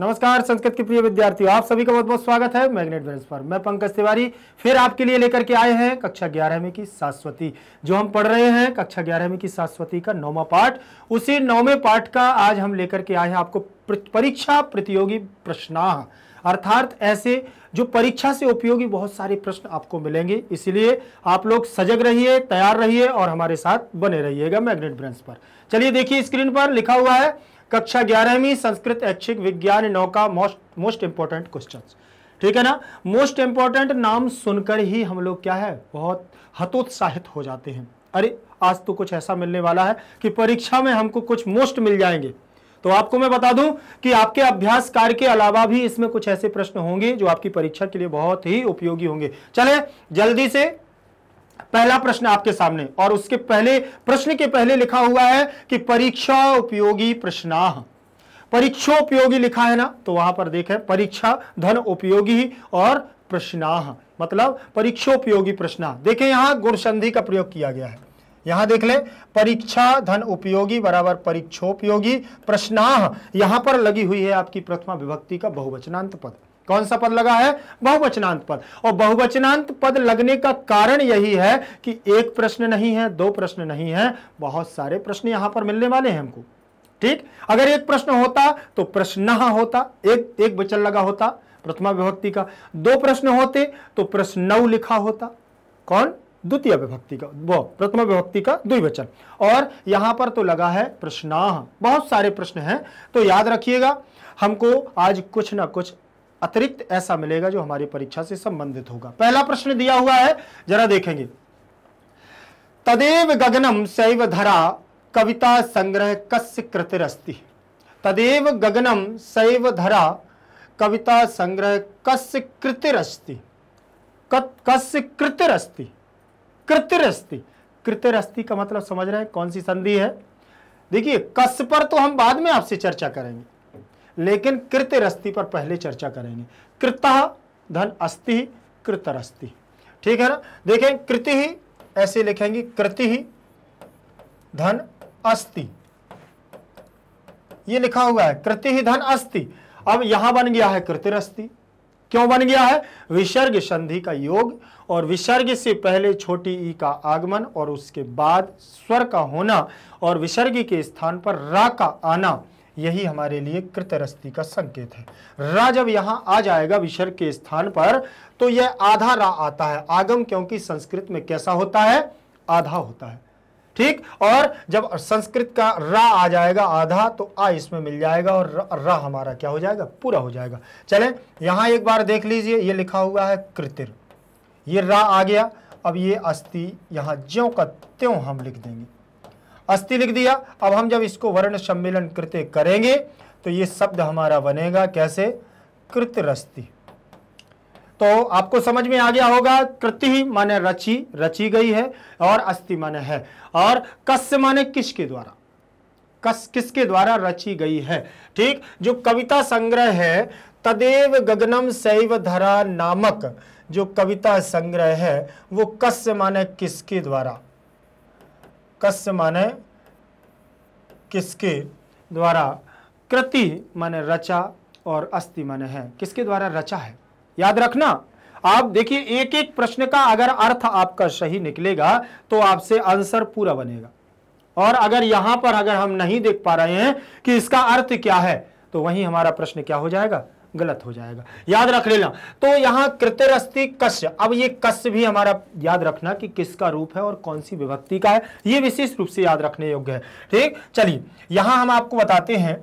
नमस्कार संस्कृत के प्रिय विद्यार्थियों आप सभी का बहुत बहुत स्वागत है मैग्नेट वेल्स पर मैं पंकज तिवारी फिर आपके लिए लेकर के आए हैं कक्षा ग्यारहवीं की सास्वती जो हम पढ़ रहे हैं कक्षा ग्यारहवीं की सास्वती का नौवा पाठ उसी नौवे पाठ का आज हम लेकर के आए हैं आपको परीक्षा प्रतियोगी प्रश्नाह अर्थात ऐसे जो परीक्षा से उपयोगी बहुत सारे प्रश्न आपको मिलेंगे इसलिए आप लोग सजग रहिए तैयार रहिए और हमारे साथ बने रहिएगा मैग्नेट ब्रेंस पर चलिए देखिए स्क्रीन पर लिखा हुआ है कक्षा ग्यारहवीं संस्कृत ऐच्छिक विज्ञान नौका मोस्ट मोस्ट इंपॉर्टेंट क्वेश्चन ठीक है ना मोस्ट इंपॉर्टेंट नाम सुनकर ही हम लोग क्या है बहुत हतोत्साहित हो जाते हैं अरे आज तो कुछ ऐसा मिलने वाला है कि परीक्षा में हमको कुछ मोस्ट मिल जाएंगे तो आपको मैं बता दूं कि आपके अभ्यास कार्य के अलावा भी इसमें कुछ ऐसे प्रश्न होंगे जो आपकी परीक्षा के लिए बहुत ही उपयोगी होंगे चले जल्दी से पहला प्रश्न आपके सामने और उसके पहले प्रश्न के पहले लिखा हुआ है कि परीक्षा उपयोगी प्रश्नाह परीक्षोपयोगी लिखा है ना तो वहां पर देखें परीक्षा धन उपयोगी और प्रश्नाह मतलब परीक्षोपयोगी प्रश्नाह देखें यहां गुणसंधि का प्रयोग किया गया है यहां देख ले परीक्षा धन उपयोगी बराबर परीक्षोपयोगी प्रश्नाह यहां पर लगी हुई है आपकी प्रथमा विभक्ति का बहुवचनांत पद कौन सा पद लगा है बहुवचनांत पद और बहुवचनांत पद लगने का कारण यही है कि एक प्रश्न नहीं है दो प्रश्न नहीं है बहुत सारे प्रश्न यहां पर मिलने वाले हैं हमको ठीक अगर एक प्रश्न होता तो प्रश्न होता एक एक बचन लगा होता प्रथमा विभक्ति का दो प्रश्न होते तो प्रश्न लिखा होता कौन द्वितीय विभक्ति का वो प्रथम विभक्ति का द्विवचन और यहां पर तो लगा है प्रश्नाह बहुत सारे प्रश्न हैं तो याद रखिएगा हमको आज कुछ ना कुछ अतिरिक्त ऐसा मिलेगा जो हमारी परीक्षा से संबंधित होगा पहला प्रश्न दिया हुआ है जरा देखेंगे तदेव गगनम शैव धरा कविता संग्रह कस्य कृतिरस्ति तदेव गगनम शैव धरा कविता संग्रह कस्य कृतिरस्ति कस्य कृतिरस्ति कृतिरस्ति कृतिरस्ति का मतलब समझ रहे हैं कौन सी संधि है देखिए कस्य पर तो हम बाद में आपसे चर्चा करेंगे लेकिन कृत्य रस्ती पर पहले चर्चा करेंगे कृत धन अस्ति कृतरस्ति ठीक है ना देखें कृति ही ऐसे लिखेंगे कृति ही धन अस्ति ये लिखा हुआ है कृति ही धन अस्ति अब यहां बन गया है कृतिरस्ति क्यों बन गया है विसर्ग संधि का योग और विसर्ग से पहले छोटी ई का आगमन और उसके बाद स्वर का होना और विसर्ग के स्थान पर रा का आना यही हमारे लिए कृतरस्ती का संकेत है रा जब यहां आ जाएगा विसर्ग के स्थान पर तो यह आधा रा आता है आगम क्योंकि संस्कृत में कैसा होता है आधा होता है ठीक और जब संस्कृत का रा आ जाएगा आधा तो आ इसमें मिल जाएगा और रा हमारा क्या हो जाएगा पूरा हो जाएगा चलें यहां एक बार देख लीजिए ये लिखा हुआ है कृतिर ये रा आ गया अब ये अस्थि यहां ज्यों का त्यों हम लिख देंगे अस्थि लिख दिया अब हम जब इसको वर्ण सम्मिलन कृत्य करेंगे तो ये शब्द हमारा बनेगा कैसे कृतरस्ति तो आपको समझ में आ गया होगा कृति माने रची रची गई है और अस्थि माने है और कस्य माने किसके द्वारा कस किसके द्वारा रची गई है ठीक जो कविता संग्रह है तदेव गगनम शैव धरा नामक जो कविता संग्रह है वो कस्य माने किसके द्वारा कस्य माने किसके द्वारा कृति माने रचा और अस्ति माने है किसके द्वारा रचा है याद रखना आप देखिए एक एक प्रश्न का अगर अर्थ आपका सही निकलेगा तो आपसे आंसर पूरा बनेगा और अगर यहां पर अगर हम नहीं देख पा रहे हैं कि इसका अर्थ क्या है तो वहीं हमारा प्रश्न क्या हो जाएगा गलत हो जाएगा याद रख लेना तो यहाँ कृतरस्ती कश्य अब ये कश्य भी हमारा याद रखना कि किसका रूप है और कौन सी विभक्ति का है ये विशेष रूप से याद रखने योग्य है ठीक चलिए यहाँ हम आपको बताते हैं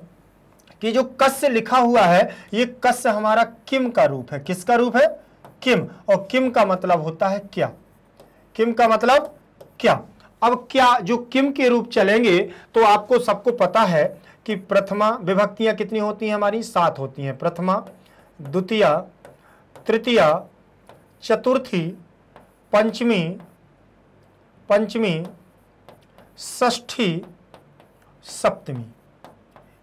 कि जो कश्य लिखा हुआ है ये कश्य हमारा किम का रूप है किसका रूप है किम और किम का मतलब होता है क्या किम का मतलब क्या अब क्या जो किम के रूप चलेंगे तो आपको सबको पता है कि प्रथमा विभक्तियां कितनी होती हैं हमारी सात होती हैं प्रथमा द्वितीय तृतीय चतुर्थी पंचमी पंचमी ष्ठी सप्तमी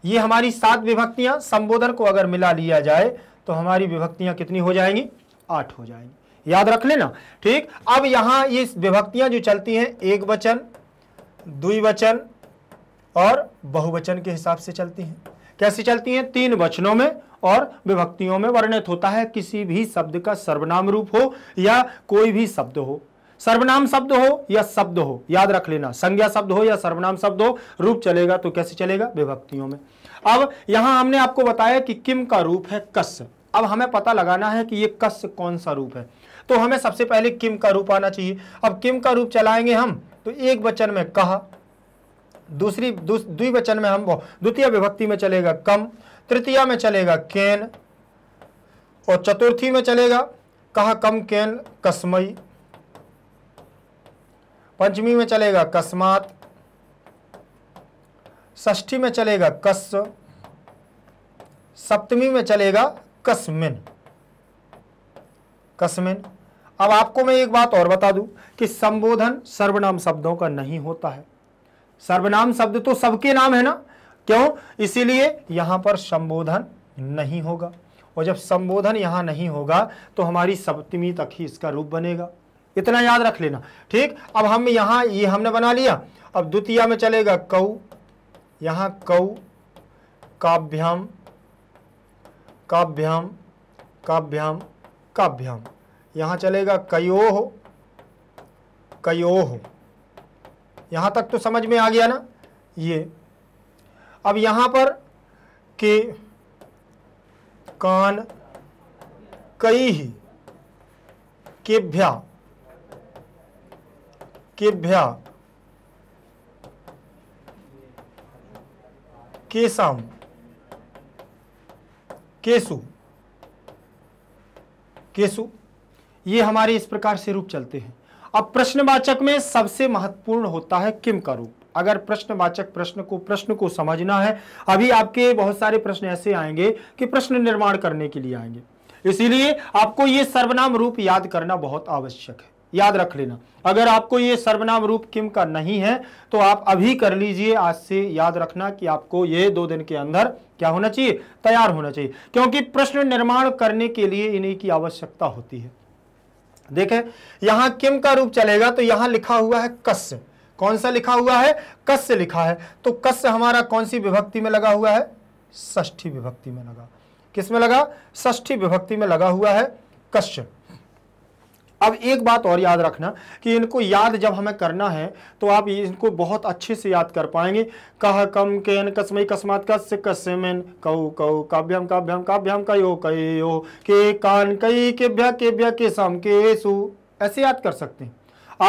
ये हमारी सात विभक्तियां संबोधन को अगर मिला लिया जाए तो हमारी विभक्तियां कितनी हो जाएंगी आठ हो जाएंगी याद रख लेना ठीक अब यहां ये विभक्तियां जो चलती हैं एक वचन द्विवचन और बहुवचन के हिसाब से चलती हैं कैसे चलती हैं तीन वचनों में और विभक्तियों में वर्णित होता है किसी भी शब्द का सर्वनाम रूप हो या कोई भी शब्द हो सर्वनाम शब्द हो या शब्द हो याद रख लेना संज्ञा शब्द हो या सर्वनाम शब्द हो रूप चलेगा तो कैसे चलेगा विभक्तियों में अब यहां हमने आपको बताया कि किम का रूप है कस अब हमें पता लगाना है कि ये कस कौन सा रूप है तो हमें सबसे पहले किम का रूप आना चाहिए अब किम का रूप चलाएंगे हम तो एक वचन में कहा दूसरी द्विवचन में हम द्वितीय विभक्ति में चलेगा कम तृतीय में चलेगा केन और चतुर्थी में चलेगा कहा कम केन कसमई पंचमी में चलेगा कस्मात ष्ठी में चलेगा कस सप्तमी में चलेगा कस्मिन कस्मिन अब आपको मैं एक बात और बता दूं कि संबोधन सर्वनाम शब्दों का नहीं होता है सर्वनाम शब्द तो सबके नाम है ना क्यों इसीलिए यहां पर संबोधन नहीं होगा और जब संबोधन यहां नहीं होगा तो हमारी सप्तमी तक ही इसका रूप बनेगा इतना याद रख लेना ठीक अब हम यहाँ ये हमने बना लिया अब द्वितीय में चलेगा कौ यहां कौ काभ्याम काभ्याम काभ्याम काभ्याम यहां चलेगा कयोह कयोह यहाँ तक तो समझ में आ गया ना ये अब यहाँ पर के कान कई ही केभ्या केभ्या केसाम केसु केसु ये हमारे इस प्रकार से रूप चलते हैं अब प्रश्नवाचक में सबसे महत्वपूर्ण होता है किम का रूप अगर प्रश्नवाचक प्रश्न को प्रश्न को समझना है अभी आपके बहुत सारे प्रश्न ऐसे आएंगे कि प्रश्न निर्माण करने के लिए आएंगे इसीलिए आपको ये सर्वनाम रूप याद करना बहुत आवश्यक है याद रख लेना अगर आपको ये सर्वनाम रूप किम का नहीं है तो आप अभी कर लीजिए आज से याद रखना कि आपको ये दो दिन के अंदर क्या होना चाहिए तैयार होना चाहिए क्योंकि प्रश्न निर्माण करने के लिए इन्हीं की आवश्यकता होती है देखें यहां किम का रूप चलेगा तो यहां लिखा हुआ है कस्य कौन सा लिखा हुआ है कस्य लिखा है तो कस्य हमारा कौन सी विभक्ति में लगा हुआ है ष्ठी विभक्ति में लगा किस में लगा ष्ठी विभक्ति में लगा हुआ है कश्य अब एक बात और याद रखना कि इनको याद जब हमें करना है तो आप इनको बहुत अच्छे से याद कर पाएंगे कह कम केन कसमई कस्मात कस कसमेन कऊ कऊ काव्यम काव्यम काव्यम कयो कयो के कान कई के भ्य के सम के सु ऐसे याद कर सकते हैं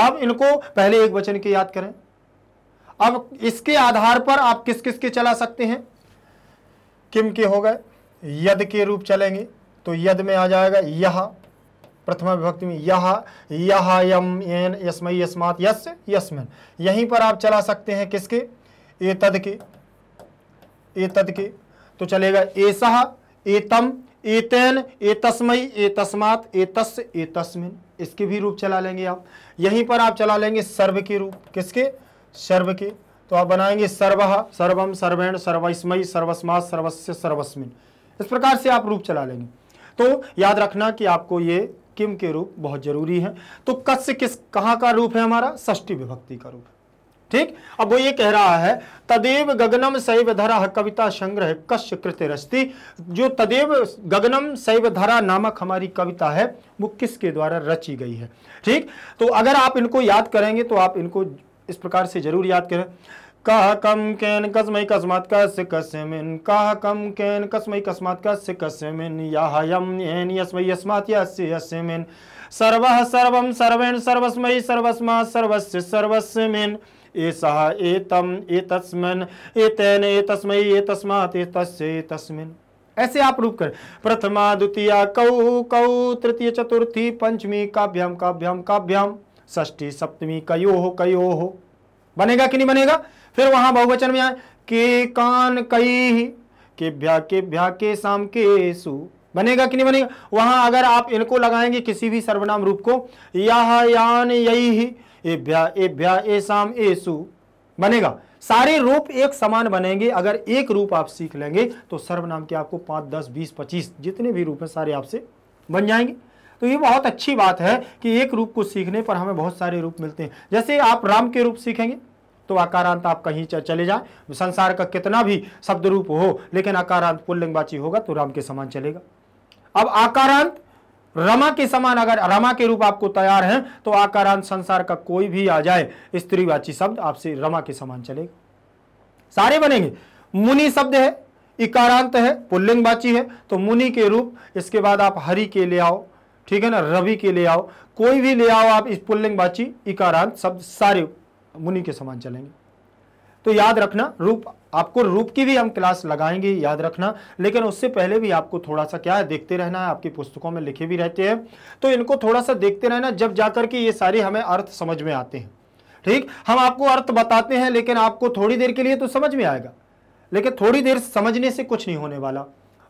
आप इनको पहले एक वचन के याद करें अब इसके आधार पर आप किस किस के चला सकते हैं किम के हो गए यद के रूप चलेंगे तो यद में आ जाएगा यह प्रथमा विभक्ति में यह यह यम एन यस्मय यस्मात यस यस्मिन यहीं पर आप चला सकते हैं किसके ए तद के ए तद के तो चलेगा एसह एतम एतेन ए एतस्मात ए एतस्मिन इसके भी रूप चला लेंगे आप यहीं पर आप चला लेंगे सर्व के रूप किसके सर्व के तो आप बनाएंगे सर्व सर्वम सर्वेण सर्वस्मय सर्वस्मा सर्वस्य सर्वस्मिन इस प्रकार से आप रूप चला लेंगे तो याद रखना कि आपको ये किम के रूप बहुत जरूरी है तो कस्य किस कहां का रूप है हमारा षष्टी विभक्ति का रूप ठीक अब वो ये कह रहा है तदेव गगनम शैव धरा कविता संग्रह कश्य कृत रस्ती जो तदेव गगनम शैव धरा नामक हमारी कविता है वो किसके द्वारा रची गई है ठीक तो अगर आप इनको याद करेंगे तो आप इनको इस प्रकार से जरूर याद करें कह कम कैन कसमय कस्मात कस्य कस्मिन कह कम कैन कसमय कस्मात कस्य कस्मिन यः यं येन यस्मै यस्मात् यस्य यस्मिन सर्व सर्व सर्वेण सर्वस्मै सर्वस्मात् सर्वस्य सर्वस्मिन् एषः एतम् एतस्मिन् एतेन एतस्मै एतस्मात् एतस्य एतस्मिन् ऐसे आप रूप कर प्रथमा द्वितीय कौ कौ तृतीय चतुर्थी पंचमी काभ्याम काभ्याम काभ्याम षष्ठी सप्तमी कयो हो कयो हो बनेगा कि नहीं बनेगा फिर वहां बहुवचन में आए के कान कई के भ्या के भ्या के साम के सु बनेगा कि नहीं बनेगा वहां अगर आप इनको लगाएंगे किसी भी सर्वनाम रूप को यह यान यही ए भ्या ए भ्या ए साम ए सु बनेगा सारे रूप एक समान बनेंगे अगर एक रूप आप सीख लेंगे तो सर्वनाम के आपको पाँच दस बीस पच्चीस जितने भी रूप हैं सारे आपसे बन जाएंगे तो ये बहुत अच्छी बात है कि एक रूप को सीखने पर हमें बहुत सारे रूप मिलते हैं जैसे आप राम के रूप सीखेंगे तो आकारांत आप कहीं चले जाए संसार का कितना भी शब्द रूप हो लेकिन आकारांत पुल्लिंगवाची होगा तो राम के समान चलेगा अब आकारांत रमा के समान अगर रमा के रूप आपको तैयार है तो आकारांत संसार का कोई भी आ जाए स्त्रीवाची शब्द आपसे रमा के समान चलेगा सारे बनेंगे मुनि शब्द है इकारांत है पुल्लिंगवाची है तो मुनि के रूप इसके बाद आप हरि के ले आओ ठीक है ना रवि के ले आओ कोई भी ले आओ आप इस पुल्लिंगवाची इकारांत शब्द सारे मुनि के समान चलेंगे तो याद रखना रूप आपको रूप की भी हम क्लास लगाएंगे याद रखना लेकिन उससे पहले भी आपको थोड़ा सा क्या है देखते रहना है आपकी पुस्तकों में लिखे भी रहते हैं तो इनको थोड़ा सा देखते रहना जब जाकर के ये सारे हमें अर्थ समझ में आते हैं ठीक हम आपको अर्थ बताते हैं लेकिन आपको थोड़ी देर के लिए तो समझ में आएगा लेकिन थोड़ी देर समझने से कुछ नहीं होने वाला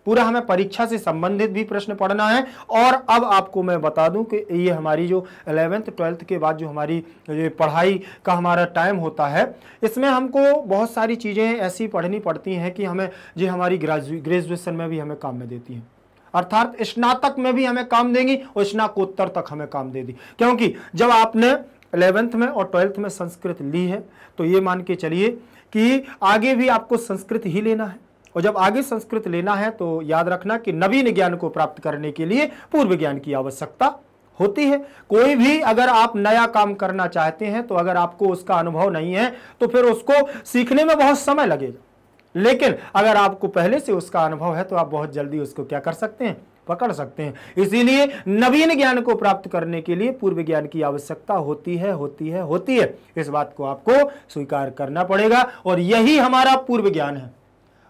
पूरा हमें परीक्षा से संबंधित भी प्रश्न पढ़ना है और अब आपको मैं बता दूं कि ये हमारी जो एलेवेंथ ट्वेल्थ के बाद जो हमारी ये पढ़ाई का हमारा टाइम होता है इसमें हमको बहुत सारी चीज़ें ऐसी पढ़नी पड़ती हैं कि हमें जो हमारी ग्रेजुएसन में भी हमें काम में देती हैं अर्थात स्नातक में भी हमें काम देंगी और स्नाकोत्तर तक हमें काम दे दी क्योंकि जब आपने अलेवेंथ में और ट्वेल्थ में संस्कृत ली है तो ये मान के चलिए कि आगे भी आपको संस्कृत ही लेना है और जब आगे संस्कृत लेना है तो याद रखना कि नवीन ज्ञान को प्राप्त करने के लिए पूर्व ज्ञान की आवश्यकता होती है कोई भी अगर आप नया काम करना चाहते हैं तो अगर आपको उसका अनुभव नहीं है तो फिर उसको सीखने में बहुत समय लगेगा लेकिन अगर आपको पहले से उसका अनुभव है तो आप बहुत जल्दी उसको क्या कर सकते हैं पकड़ सकते हैं इसीलिए नवीन ज्ञान को प्राप्त करने के लिए पूर्व ज्ञान की आवश्यकता होती है होती है होती है इस बात को आपको स्वीकार करना पड़ेगा और यही हमारा पूर्व ज्ञान है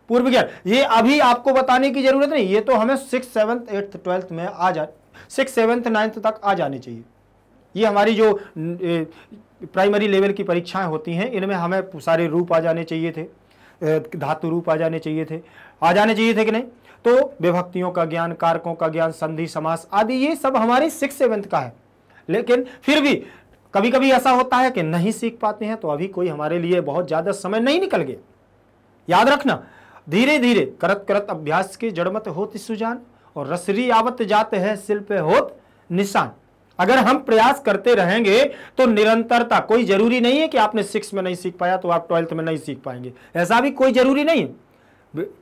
पूर्व ज्ञान ये अभी आपको बताने की जरूरत नहीं ये तो हमें सिक्स सेवन्थ एट्थ ट्वेल्थ में आ जा सिक्स सेवन्थ नाइन्थ तक आ जाने चाहिए ये हमारी जो प्राइमरी लेवल की परीक्षाएं होती हैं इनमें हमें सारे रूप आ जाने चाहिए थे धातु रूप आ जाने चाहिए थे आ जाने चाहिए थे कि नहीं तो विभक्तियों का ज्ञान कारकों का ज्ञान संधि समास आदि ये सब हमारे सिक्स सेवन्थ का है लेकिन फिर भी कभी कभी ऐसा होता है कि नहीं सीख पाते हैं तो अभी कोई हमारे लिए बहुत ज़्यादा समय नहीं निकल गया याद रखना धीरे धीरे करत करत अभ्यास की जड़मत होती सुजान और रसरी आवत जाते हैं शिल्प होत निशान अगर हम प्रयास करते रहेंगे तो निरंतरता कोई जरूरी नहीं है कि आपने सिक्स में नहीं सीख पाया तो आप ट्वेल्थ में नहीं सीख पाएंगे ऐसा भी कोई जरूरी नहीं है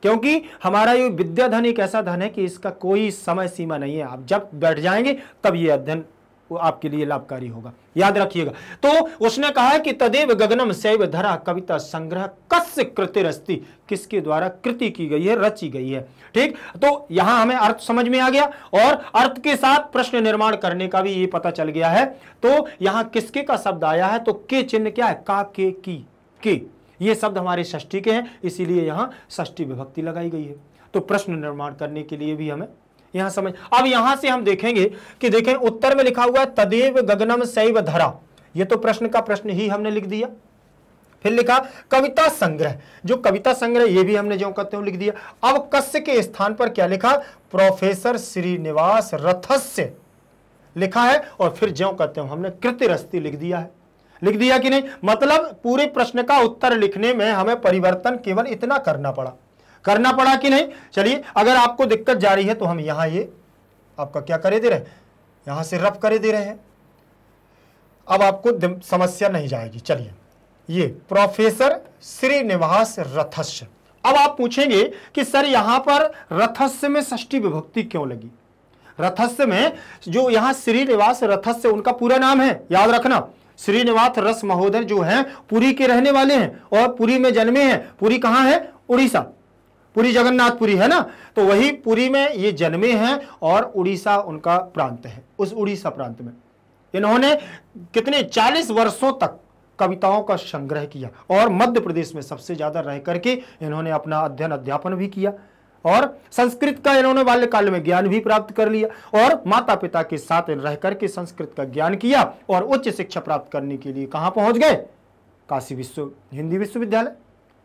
क्योंकि हमारा ये विद्या धन एक ऐसा धन है कि इसका कोई समय सीमा नहीं है आप जब बैठ जाएंगे तब ये अध्ययन आपके लिए लाभकारी होगा याद रखिएगा तो उसने कहा कि तदेव गगनम शैव धरा कविता संग्रह कस्य कृतिरस्ति किसके द्वारा कृति की गई है रची गई है ठीक तो यहां हमें अर्थ समझ में आ गया और अर्थ के साथ प्रश्न निर्माण करने का भी ये पता चल गया है तो यहां किसके का शब्द आया है तो के चिन्ह क्या है का के की के ये शब्द हमारे षष्ठी के हैं इसीलिए यहां षष्ठी विभक्ति लगाई गई है तो प्रश्न निर्माण करने के लिए भी हमें यहां समझ अब यहां से हम देखेंगे कि देखें उत्तर में लिखा हुआ है तदेव गगनम शैव धरा यह तो प्रश्न का प्रश्न ही हमने लिख दिया फिर लिखा कविता संग्रह जो कविता संग्रह ये भी हमने जो कहते हो लिख दिया अब कस्य के स्थान पर क्या लिखा प्रोफेसर श्रीनिवास रथस्य लिखा है और फिर ज्यो कहते हो हमने कृतिरस्ती लिख दिया है लिख दिया कि नहीं मतलब पूरे प्रश्न का उत्तर लिखने में हमें परिवर्तन केवल इतना करना पड़ा करना पड़ा कि नहीं चलिए अगर आपको दिक्कत जा रही है तो हम यहां ये आपका क्या करे दे रहे यहां से रफ करे दे रहे हैं अब आपको समस्या नहीं जाएगी चलिए ये प्रोफेसर श्रीनिवास रथस्य अब आप पूछेंगे कि सर यहां पर रथस्य में षष्टी विभक्ति क्यों लगी रथस्य में जो यहां श्रीनिवास रथस्य उनका पूरा नाम है याद रखना श्रीनिवास रस महोदय जो हैं पुरी के रहने वाले हैं और पुरी में जन्मे हैं पुरी कहां है उड़ीसा पूरी जगन्नाथपुरी है ना तो वही पुरी में ये जन्मे हैं और उड़ीसा उनका प्रांत है उस उड़ीसा प्रांत में इन्होंने कितने चालीस वर्षों तक कविताओं का संग्रह किया और मध्य प्रदेश में सबसे ज़्यादा रह करके इन्होंने अपना अध्ययन अध्यापन भी किया और संस्कृत का इन्होंने बाल्यकाल में ज्ञान भी प्राप्त कर लिया और माता पिता के साथ रह करके संस्कृत का ज्ञान किया और उच्च शिक्षा प्राप्त करने के लिए कहाँ पहुँच गए काशी विश्व हिंदी विश्वविद्यालय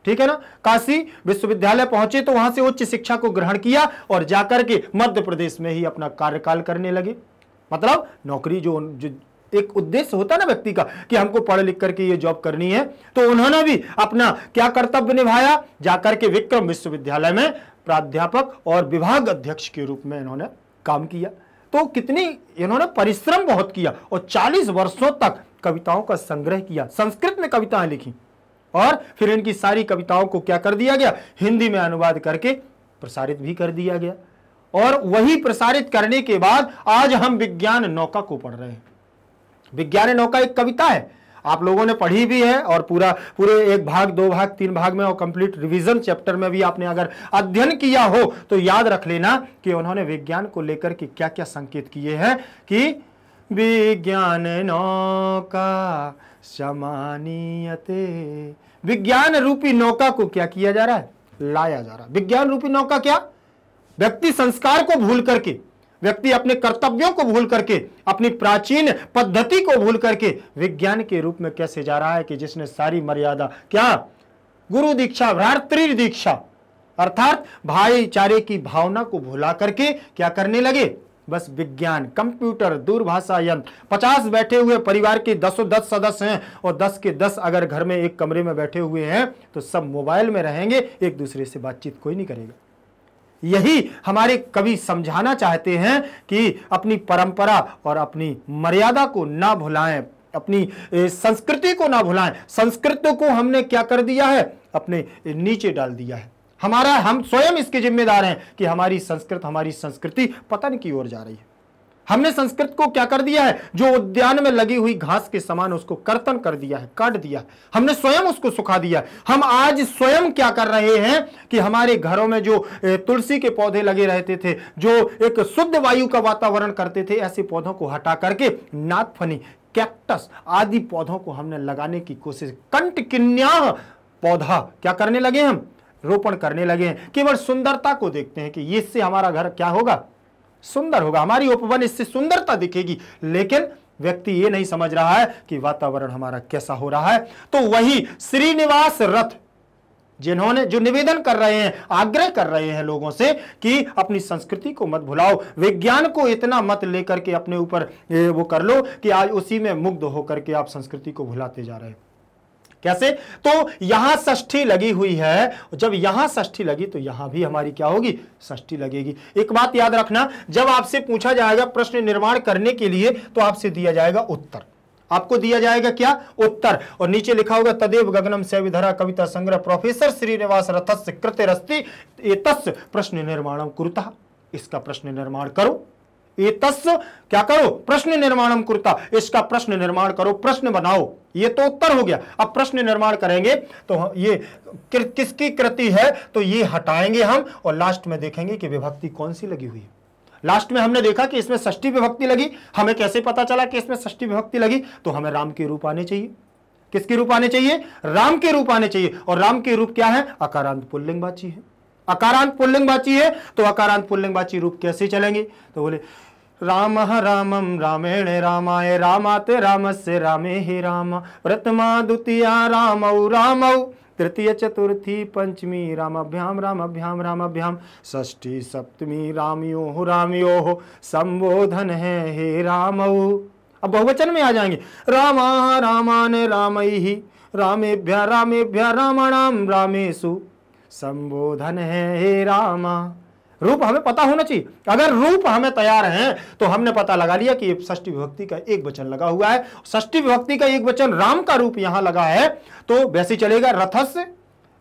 ठीक है ना काशी विश्वविद्यालय पहुंचे तो वहां से उच्च शिक्षा को ग्रहण किया और जाकर के मध्य प्रदेश में ही अपना कार्यकाल करने लगे मतलब नौकरी जो, जो एक उद्देश्य होता है ना व्यक्ति का कि हमको पढ़ लिख करके ये जॉब करनी है तो उन्होंने भी अपना क्या कर्तव्य निभाया जाकर के विक्रम विश्वविद्यालय में प्राध्यापक और विभाग अध्यक्ष के रूप में इन्होंने काम किया तो कितनी इन्होंने परिश्रम बहुत किया और 40 वर्षों तक कविताओं का संग्रह किया संस्कृत में कविताएं लिखी और फिर इनकी सारी कविताओं को क्या कर दिया गया हिंदी में अनुवाद करके प्रसारित भी कर दिया गया और वही प्रसारित करने के बाद आज हम विज्ञान नौका को पढ़ रहे हैं विज्ञान नौका एक कविता है आप लोगों ने पढ़ी भी है और पूरा पूरे एक भाग दो भाग तीन भाग में और कंप्लीट रिवीजन चैप्टर में भी आपने अगर अध्ययन किया हो तो याद रख लेना कि उन्होंने विज्ञान को लेकर के क्या क्या संकेत किए हैं कि विज्ञान नौका समानीयते विज्ञान रूपी नौका को क्या किया जा रहा है लाया जा रहा है विज्ञान रूपी नौका क्या व्यक्ति संस्कार को भूल करके व्यक्ति अपने कर्तव्यों को भूल करके अपनी प्राचीन पद्धति को भूल करके विज्ञान के रूप में कैसे जा रहा है कि जिसने सारी मर्यादा क्या गुरु दीक्षा भ्रातृ दीक्षा अर्थात भाईचारे की भावना को भुला करके क्या करने लगे बस विज्ञान कंप्यूटर दूरभाषा यंत्र पचास बैठे हुए परिवार के दसों दस सदस्य हैं और दस के दस अगर घर में एक कमरे में बैठे हुए हैं तो सब मोबाइल में रहेंगे एक दूसरे से बातचीत कोई नहीं करेगा यही हमारे कवि समझाना चाहते हैं कि अपनी परंपरा और अपनी मर्यादा को ना भुलाएं अपनी संस्कृति को ना भुलाएं संस्कृत को हमने क्या कर दिया है अपने नीचे डाल दिया है हमारा हम स्वयं इसके जिम्मेदार हैं कि हमारी संस्कृत हमारी संस्कृति पतन की ओर जा रही है हमने संस्कृत को क्या कर दिया है जो उद्यान में लगी हुई घास के समान उसको कर्तन कर दिया है काट दिया है हमने स्वयं उसको सुखा दिया हम आज स्वयं क्या कर रहे हैं कि हमारे घरों में जो तुलसी के पौधे लगे रहते थे जो एक शुद्ध वायु का वातावरण करते थे ऐसे पौधों को हटा करके नागफनी कैक्टस आदि पौधों को हमने लगाने की कोशिश कंट पौधा क्या करने लगे हम रोपण करने लगे हैं केवल सुंदरता को देखते हैं कि इससे हमारा घर क्या होगा सुंदर होगा हमारी उपवन इससे सुंदरता दिखेगी लेकिन व्यक्ति ये नहीं समझ रहा है कि वातावरण हमारा कैसा हो रहा है तो वही श्रीनिवास रथ जिन्होंने जो निवेदन कर रहे हैं आग्रह कर रहे हैं लोगों से कि अपनी संस्कृति को मत भुलाओ विज्ञान को इतना मत लेकर के अपने ऊपर वो कर लो कि आज उसी में मुग्ध होकर के आप संस्कृति को भुलाते जा रहे हैं कैसे तो यहां ष्ठी लगी हुई है जब यहां ष्ठी लगी तो यहां भी हमारी क्या होगी ष्ठी लगेगी एक बात याद रखना जब आपसे पूछा जाएगा प्रश्न निर्माण करने के लिए तो आपसे दिया जाएगा उत्तर आपको दिया जाएगा क्या उत्तर और नीचे लिखा होगा तदेव गगनम सैविधरा कविता संग्रह प्रोफेसर श्रीनिवास रथस्य कृत्य रस्ती प्रश्न निर्माण कुरुता इसका प्रश्न निर्माण करो एतस क्या करो प्रश्न निर्माणम कुर्ता इसका प्रश्न निर्माण करो प्रश्न बनाओ ये तो उत्तर हो गया अब प्रश्न निर्माण करेंगे तो ये कि, किसकी कृति है तो ये हटाएंगे हम और लास्ट में देखेंगे कि विभक्ति कौन सी लगी हुई है लास्ट में हमने देखा कि इसमें षष्ठी विभक्ति लगी हमें कैसे पता चला कि इसमें षष्ठी विभक्ति लगी तो हमें राम के रूप आने चाहिए किसके रूप आने चाहिए राम के रूप आने चाहिए और राम के रूप क्या है अकारांत पुल्लिंग बाची है अकारांत पुल्लिंग बाची है तो अकारांत पुल्लिंग बाची रूप कैसे चलेंगे तो बोले रामः रामं रामेण रामाय रामाते रामस्य रामे हि राम व्रतमा द्वितीया रामौ रामौ तृतीय चतुर्थी पंचमी रामाभ्याम रामाभ्याम रामाभ्याम षष्ठी सप्तमी रामयो रामयो संबोधन है हे रामौ अब बहुवचन में आ जाएंगे रामा रामान रामई रामेभ्य रामेभ्य रामाणाम रामेशु संबोधन है हे रामा रूप हमें पता होना चाहिए अगर रूप हमें तैयार है तो हमने पता लगा लिया कि षष्टी विभक्ति का एक वचन लगा हुआ है षष्टी विभक्ति का एक वचन राम का रूप यहां लगा है तो वैसे चलेगा रथस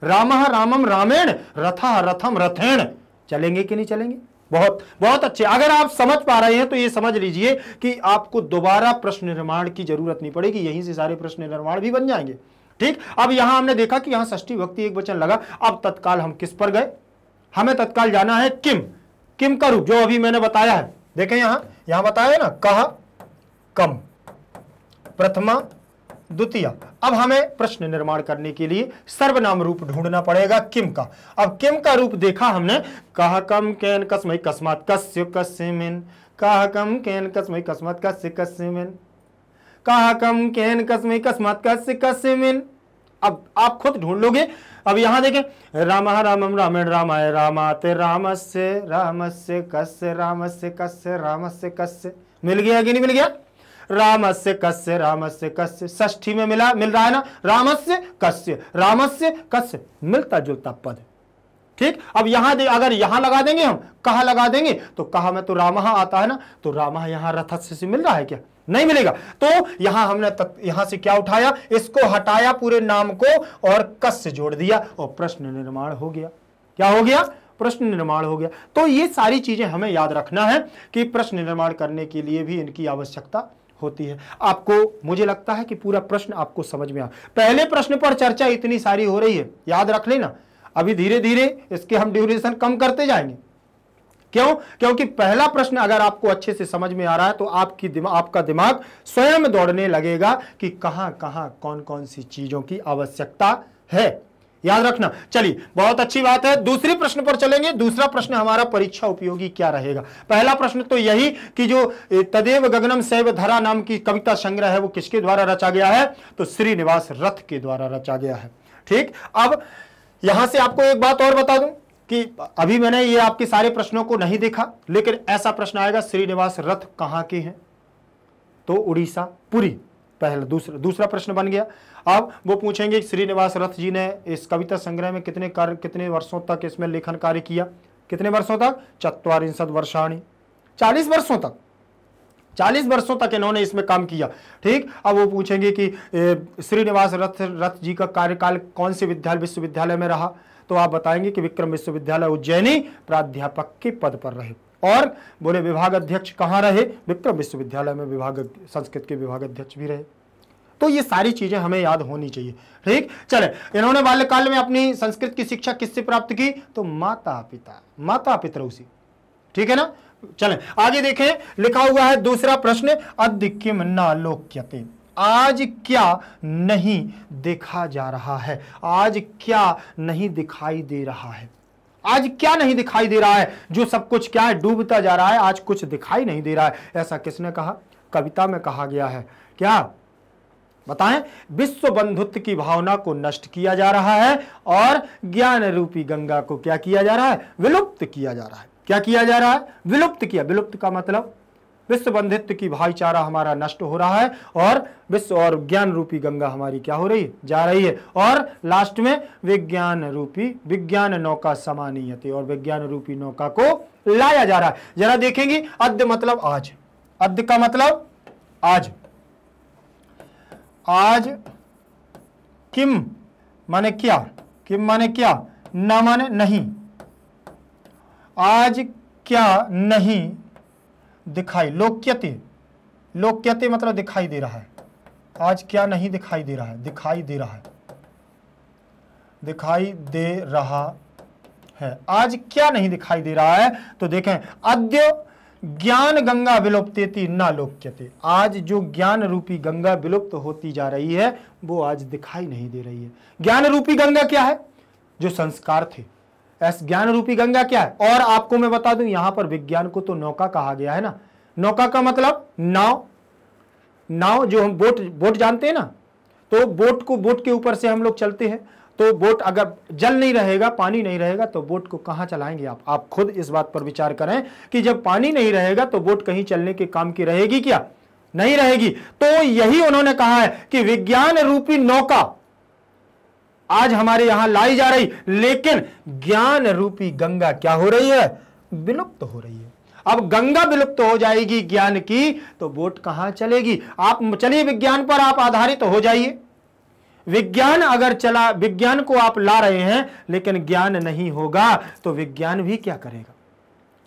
राम रामम रामेण रथ रथम रथेण चलेंगे कि नहीं चलेंगे बहुत बहुत अच्छे अगर आप समझ पा रहे हैं तो ये समझ लीजिए कि आपको दोबारा प्रश्न निर्माण की जरूरत नहीं पड़ेगी यहीं से सारे प्रश्न निर्माण भी बन जाएंगे ठीक अब यहां हमने देखा कि यहां ष्टी भक्ति एक वचन लगा अब तत्काल हम किस पर गए हमें तत्काल जाना है किम किम का रूप जो अभी मैंने बताया है देखें यहां यहां बताया है ना कह कम प्रथमा द्वितीय अब हमें प्रश्न निर्माण करने के लिए सर्वनाम रूप ढूंढना पड़ेगा किम का अब किम का रूप देखा हमने कह कम कैन कसमय कस्मात कस्य कस्यमिन कह कम कैन कसमय कस्मात कस्य कस्यमिन कह कम कैन कसमय कस्मात कस्य कस्यमिन अब आप खुद ढूंढ लोगे अब यहां देखें राम रामम रामेण रामाय रामाते राम से कस्य रामस्य कस्य रामस्य कस्य मिल गया कि नहीं मिल गया से कस्य रामस्य कस्य ष्ठी में मिला मिल रहा है ना रामस्य कस्य रामस्य कस्य मिलता जुलता पद ठीक अब यहां दे अगर यहां लगा देंगे हम कहा लगा देंगे तो कहा में तो रामहा आता है ना तो रामहा यहां रथस्य से मिल रहा है क्या नहीं मिलेगा तो यहां हमने यहां से क्या उठाया इसको हटाया पूरे नाम को और कस से जोड़ दिया और प्रश्न निर्माण हो गया क्या हो गया प्रश्न निर्माण हो गया तो ये सारी चीजें हमें याद रखना है कि प्रश्न निर्माण करने के लिए भी इनकी आवश्यकता होती है आपको मुझे लगता है कि पूरा प्रश्न आपको समझ में आ पहले प्रश्न पर चर्चा इतनी सारी हो रही है याद रख लेना अभी धीरे धीरे इसके हम ड्यूरेशन कम करते जाएंगे क्यों क्योंकि पहला प्रश्न अगर आपको अच्छे से समझ में आ रहा है तो आपकी दिमा, आपका दिमाग स्वयं दौड़ने लगेगा कि कहां कहां कौन कौन सी चीजों की आवश्यकता है याद रखना चलिए बहुत अच्छी बात है दूसरे प्रश्न पर चलेंगे दूसरा प्रश्न हमारा परीक्षा उपयोगी क्या रहेगा पहला प्रश्न तो यही कि जो तदेव गगनम सैव धरा नाम की कविता संग्रह है वो किसके द्वारा रचा गया है तो श्रीनिवास रथ के द्वारा रचा गया है ठीक अब यहां से आपको एक बात और बता दूं कि अभी मैंने ये आपके सारे प्रश्नों को नहीं देखा लेकिन ऐसा प्रश्न आएगा श्रीनिवास रथ कहां के हैं तो उड़ीसा पुरी पहला दूसरा दूसरा प्रश्न बन गया अब वो पूछेंगे श्रीनिवास रथ जी ने इस कविता संग्रह में कितने कार्य कितने वर्षों तक इसमें लेखन कार्य किया कितने वर्षों तक चतरिशत वर्षाणी चालीस वर्षों तक चालीस वर्षों तक इन्होंने इसमें काम किया ठीक अब वो पूछेंगे कि श्रीनिवास रथ रथ जी का कार्यकाल कौन से विद्यालय विश्वविद्यालय में रहा तो आप बताएंगे कि विक्रम विश्वविद्यालय उज्जैनी प्राध्यापक के पद पर रहे और बोले विभाग अध्यक्ष कहाँ रहे विक्रम विश्वविद्यालय में विभाग संस्कृत के विभाग अध्यक्ष भी रहे तो ये सारी चीजें हमें याद होनी चाहिए ठीक चले इन्होंने बाल्यकाल में अपनी संस्कृत की शिक्षा किससे प्राप्त की तो माता पिता माता उसी ठीक है ना चले आगे देखें लिखा हुआ है दूसरा प्रश्न अद्य किम नालोक्यते आज क्या नहीं देखा जा रहा है आज क्या नहीं दिखाई दे रहा है आज क्या नहीं दिखाई दे रहा है जो सब कुछ क्या है डूबता जा रहा है आज कुछ दिखाई नहीं दे रहा है ऐसा किसने कहा कविता में कहा गया है क्या बताएं विश्व बंधुत्व की भावना को नष्ट किया जा रहा है और ज्ञान रूपी गंगा को क्या किया जा रहा है विलुप्त किया जा रहा है क्या किया जा रहा है विलुप्त किया विलुप्त का मतलब विश्व बंधित्व की भाईचारा हमारा नष्ट हो रहा है और विश्व और ज्ञान रूपी गंगा हमारी क्या हो रही है जा रही है और लास्ट में विज्ञान रूपी विज्ञान नौका है और विज्ञान रूपी नौका को लाया जा रहा है जरा देखेंगे अद्य मतलब आज अद्य का मतलब आज आज किम माने क्या किम माने क्या न माने नहीं आज क्या नहीं दिखाई लोक्यते लोक्यते मतलब दिखाई दे रहा है आज क्या नहीं दिखाई दे रहा है दिखाई दे रहा है दिखाई दे रहा है आज क्या नहीं दिखाई दे रहा है तो देखें अद्य ज्ञान गंगा विलुप्त ना लोक्यते आज जो ज्ञान रूपी गंगा विलुप्त होती जा रही है वो आज दिखाई नहीं दे रही है ज्ञान रूपी गंगा क्या है जो संस्कार थे ऐसा ज्ञान रूपी गंगा क्या है और आपको मैं बता दूं यहां पर विज्ञान को तो नौका कहा गया है ना नौका का मतलब नाव नाव जो हम बोट बोट जानते हैं ना तो बोट को बोट के ऊपर से हम लोग चलते हैं तो बोट अगर जल नहीं रहेगा पानी नहीं रहेगा तो बोट को कहां चलाएंगे आप आप खुद इस बात पर विचार करें कि जब पानी नहीं रहेगा तो बोट कहीं चलने के काम की रहेगी क्या नहीं रहेगी तो यही उन्होंने कहा है कि विज्ञान रूपी नौका आज हमारे यहां लाई जा रही लेकिन ज्ञान रूपी गंगा क्या हो रही है विलुप्त हो रही है अब गंगा विलुप्त तो हो जाएगी ज्ञान की तो वोट कहां चलेगी आप चलिए विज्ञान पर आप आधारित तो हो जाइए विज्ञान अगर चला विज्ञान को आप ला रहे हैं लेकिन ज्ञान नहीं होगा तो विज्ञान भी क्या करेगा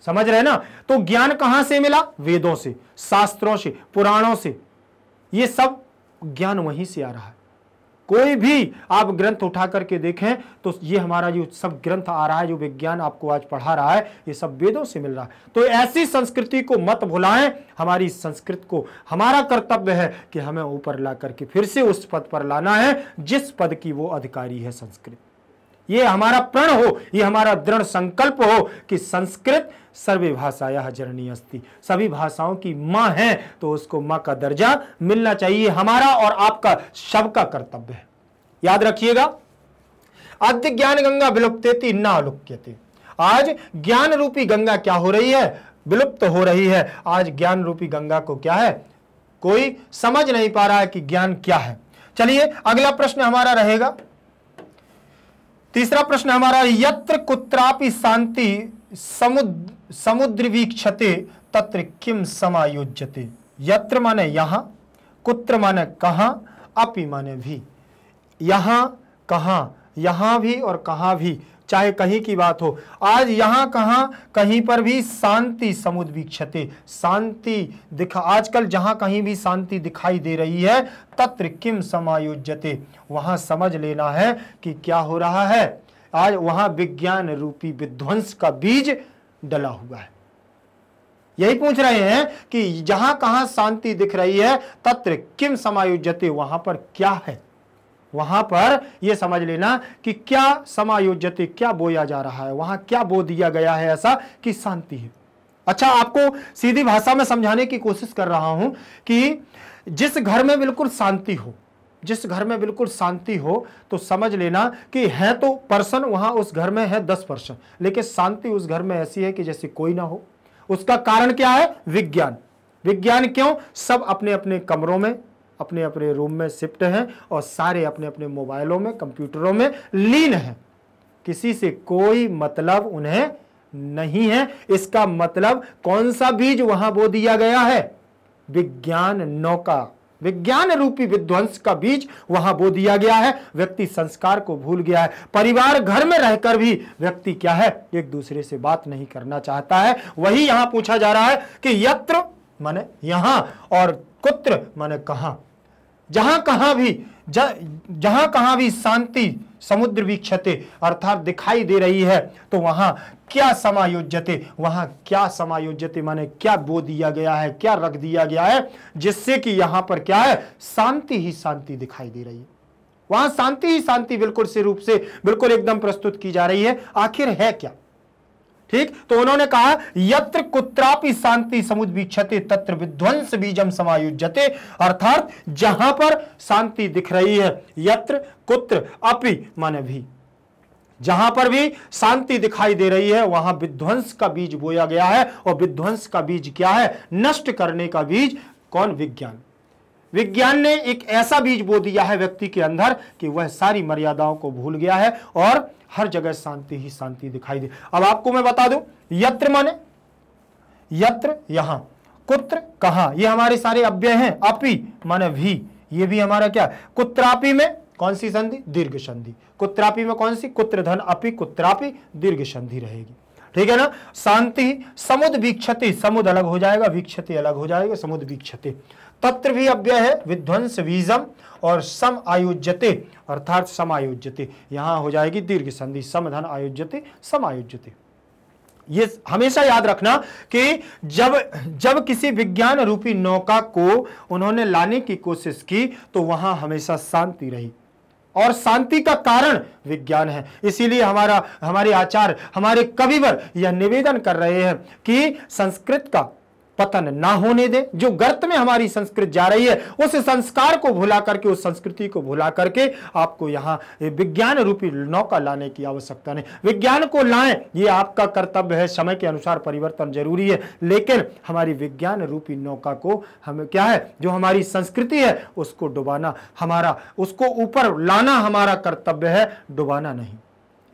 समझ रहे ना तो ज्ञान कहां से मिला वेदों से शास्त्रों से पुराणों से ये सब ज्ञान वहीं से आ रहा है कोई भी आप ग्रंथ उठा करके देखें तो ये हमारा जो सब ग्रंथ आ रहा है जो विज्ञान आपको आज पढ़ा रहा है ये सब वेदों से मिल रहा है तो ऐसी संस्कृति को मत भुलाएं हमारी संस्कृत को हमारा कर्तव्य है कि हमें ऊपर ला करके फिर से उस पद पर लाना है जिस पद की वो अधिकारी है संस्कृत ये हमारा प्रण हो ये हमारा दृढ़ संकल्प हो कि संस्कृत सर्वे यह जननी अस्थि सभी भाषाओं की माँ है तो उसको माँ का दर्जा मिलना चाहिए हमारा और आपका शब का कर्तव्य है याद रखिएगा अद्य ज्ञान गंगा विलुप्त ना अलुप्यते आज ज्ञान रूपी गंगा क्या हो रही है विलुप्त हो रही है आज ज्ञान रूपी गंगा को क्या है कोई समझ नहीं पा रहा है कि ज्ञान क्या है चलिए अगला प्रश्न हमारा रहेगा तीसरा प्रश्न हमारा यत्र कुत्रापि शांति समुद्र समुद्र वीक्षते तत्र किम समायोज्यते यत्र माने यहां कुत्र माने कहाँ अपि माने भी यहां कहाँ यहां भी और कहाँ भी चाहे कहीं की बात हो आज यहाँ कहाँ कहीं पर भी शांति समुद्वीक्षते शांति दिखा आजकल जहाँ कहीं भी शांति दिखाई दे रही है तत्र किम समायोजते वहाँ समझ लेना है कि क्या हो रहा है आज वहाँ विज्ञान रूपी विध्वंस का बीज डला हुआ है यही पूछ रहे हैं कि जहां कहां शांति दिख रही है तत्र किम समायोजते वहां पर क्या है वहां पर यह समझ लेना कि क्या समायोजित क्या बोया जा रहा है वहां क्या बो दिया गया है ऐसा कि शांति है अच्छा आपको सीधी भाषा में समझाने की कोशिश कर रहा हूं कि जिस घर में बिल्कुल शांति हो जिस घर में बिल्कुल शांति हो तो समझ लेना कि है तो पर्सन वहां उस घर में है दस पर्सन लेकिन शांति उस घर में ऐसी है कि जैसे कोई ना हो उसका कारण क्या है विज्ञान विज्ञान क्यों सब अपने अपने कमरों में अपने अपने रूम में शिफ्ट हैं और सारे अपने अपने मोबाइलों में कंप्यूटरों में लीन हैं किसी से कोई मतलब उन्हें नहीं है इसका मतलब कौन सा बीज वहां बो दिया गया है विज्ञान नौका विज्ञान रूपी विध्वंस का बीज वहां बो दिया गया है व्यक्ति संस्कार को भूल गया है परिवार घर में रहकर भी व्यक्ति क्या है एक दूसरे से बात नहीं करना चाहता है वही यहां पूछा जा रहा है कि यत्र माने यहां और कुत्र माने कहां जहां कहां भी जहां कहां भी शांति समुद्र वीक्षते अर्थात दिखाई दे रही है तो वहां क्या समायोजते वहां क्या समायोजते माने क्या बो दिया गया है क्या रख दिया गया है जिससे कि यहां पर क्या है शांति ही शांति दिखाई दे रही है वहां शांति ही शांति बिल्कुल से रूप से बिल्कुल एकदम प्रस्तुत की जा रही है आखिर है क्या ठीक तो उन्होंने कहा यत्र कुत्रापि शांति समुद्वीक्षते तत्र विध्वंस बीजम समायुजते अर्थात जहां पर शांति दिख रही है यत्र कुत्र अपि माने भी जहां पर भी शांति दिखाई दे रही है वहां विध्वंस का बीज बोया गया है और विध्वंस का बीज क्या है नष्ट करने का बीज कौन विज्ञान विज्ञान ने एक ऐसा बीज बो दिया है व्यक्ति के अंदर कि वह सारी मर्यादाओं को भूल गया है और हर जगह शांति ही शांति दिखाई दे अब आपको मैं बता दूं यत्र माने यत्र यहां कुत्र कहा ये हमारे सारे अव्यय हैं अपी माने भी ये भी हमारा क्या कुत्रापी में कौन सी संधि दीर्घ संधि कुत्रापी में कौन सी कुत्र धन अपी कुत्रापी दीर्घ संधि रहेगी ठीक है ना शांति समुद्र विक्षति समुद्र अलग हो जाएगा विक्षति अलग हो जाएगा समुद्र विक्षति तत्र भी अव्यय है विध्वंस बीजम और सम आयोज्यते अर्थात समायोज्यते यहां हो जाएगी दीर्घ संधि समधन आयोज्यते समायोज्यते ये हमेशा याद रखना कि जब जब किसी विज्ञान रूपी नौका को उन्होंने लाने की कोशिश की तो वहां हमेशा शांति रही और शांति का कारण विज्ञान है इसीलिए हमारा हमारे आचार्य हमारे कविवर यह निवेदन कर रहे हैं कि संस्कृत का पतन ना होने दें जो गर्त में हमारी संस्कृति जा रही है उस संस्कार को भुला करके उस संस्कृति को भुला करके आपको यहाँ विज्ञान रूपी नौका लाने की आवश्यकता नहीं विज्ञान को लाएं ये आपका कर्तव्य है समय के अनुसार परिवर्तन जरूरी है लेकिन हमारी विज्ञान रूपी नौका को हमें क्या है जो हमारी संस्कृति है उसको डुबाना हमारा उसको ऊपर लाना हमारा कर्तव्य है डुबाना नहीं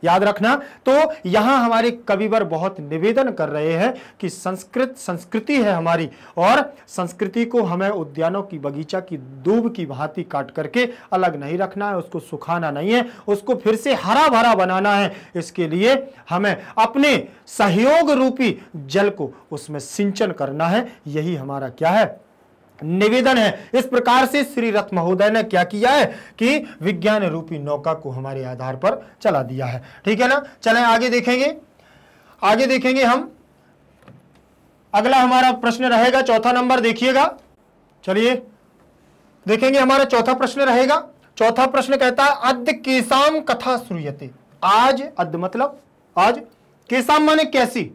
याद रखना तो यहां हमारे कविवर बहुत निवेदन कर रहे हैं कि संस्कृत संस्कृति है हमारी और संस्कृति को हमें उद्यानों की बगीचा की दूब की भांति काट करके अलग नहीं रखना है उसको सुखाना नहीं है उसको फिर से हरा भरा बनाना है इसके लिए हमें अपने सहयोग रूपी जल को उसमें सिंचन करना है यही हमारा क्या है निवेदन है इस प्रकार से श्री रथ महोदय ने क्या किया है कि विज्ञान रूपी नौका को हमारे आधार पर चला दिया है ठीक है ना चले आगे देखेंगे आगे देखेंगे हम अगला हमारा प्रश्न रहेगा चौथा नंबर देखिएगा चलिए देखेंगे हमारा चौथा प्रश्न रहेगा चौथा प्रश्न कहता है अद्य केसाम कथा श्रूयते आज अद मतलब आज केसाम माने कैसी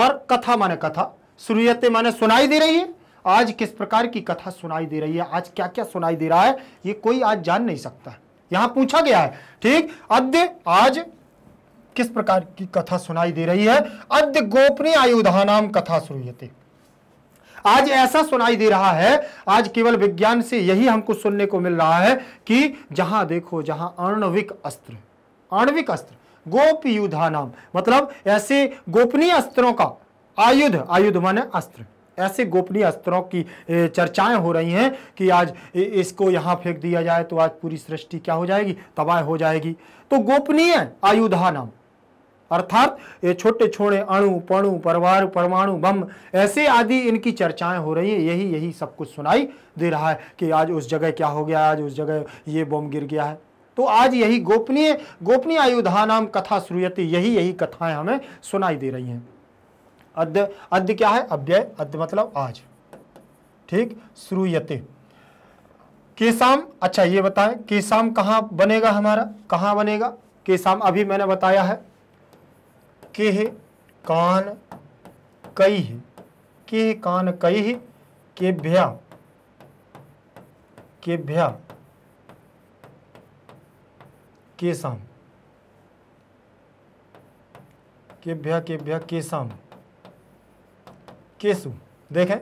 और कथा माने कथा श्रूयते माने सुनाई दे रही है आज किस प्रकार की कथा सुनाई दे रही है आज क्या क्या सुनाई दे रहा है ये कोई आज जान नहीं सकता यहां पूछा गया है ठीक अद्य आज किस प्रकार की कथा सुनाई दे रही है अद्य गोपनीय आयुधान कथा श्रूयते आज ऐसा सुनाई दे रहा है आज केवल विज्ञान से यही हमको सुनने को मिल रहा है कि जहां देखो जहां आणविक अस्त्र आणविक अस्त्र गोप नाम मतलब ऐसे गोपनीय अस्त्रों का आयुध आयुध माने अस्त्र ऐसे गोपनीय अस्त्रों की चर्चाएं हो रही हैं कि आज इसको यहाँ फेंक दिया जाए तो आज पूरी सृष्टि क्या हो जाएगी तबाह हो जाएगी तो गोपनीय नाम अर्थात छोटे छोटे अणु पणु परवार परमाणु बम ऐसे आदि इनकी चर्चाएं हो रही है यही यही सब कुछ सुनाई दे रहा है कि आज उस जगह क्या हो गया आज उस जगह ये बम गिर गया है तो आज यही गोपनीय गोपनीय आयुधा नाम कथा श्रूयती यही यही कथाएं हमें सुनाई दे रही हैं अद्य अद्य क्या है अव्यय अद्य मतलब आज ठीक श्रूयते केसाम अच्छा ये बताएं केसाम कहाँ बनेगा हमारा कहाँ बनेगा केसाम अभी मैंने बताया है केह कान कई है कान कई के भया केसाम के भया केसाम के केसु देखें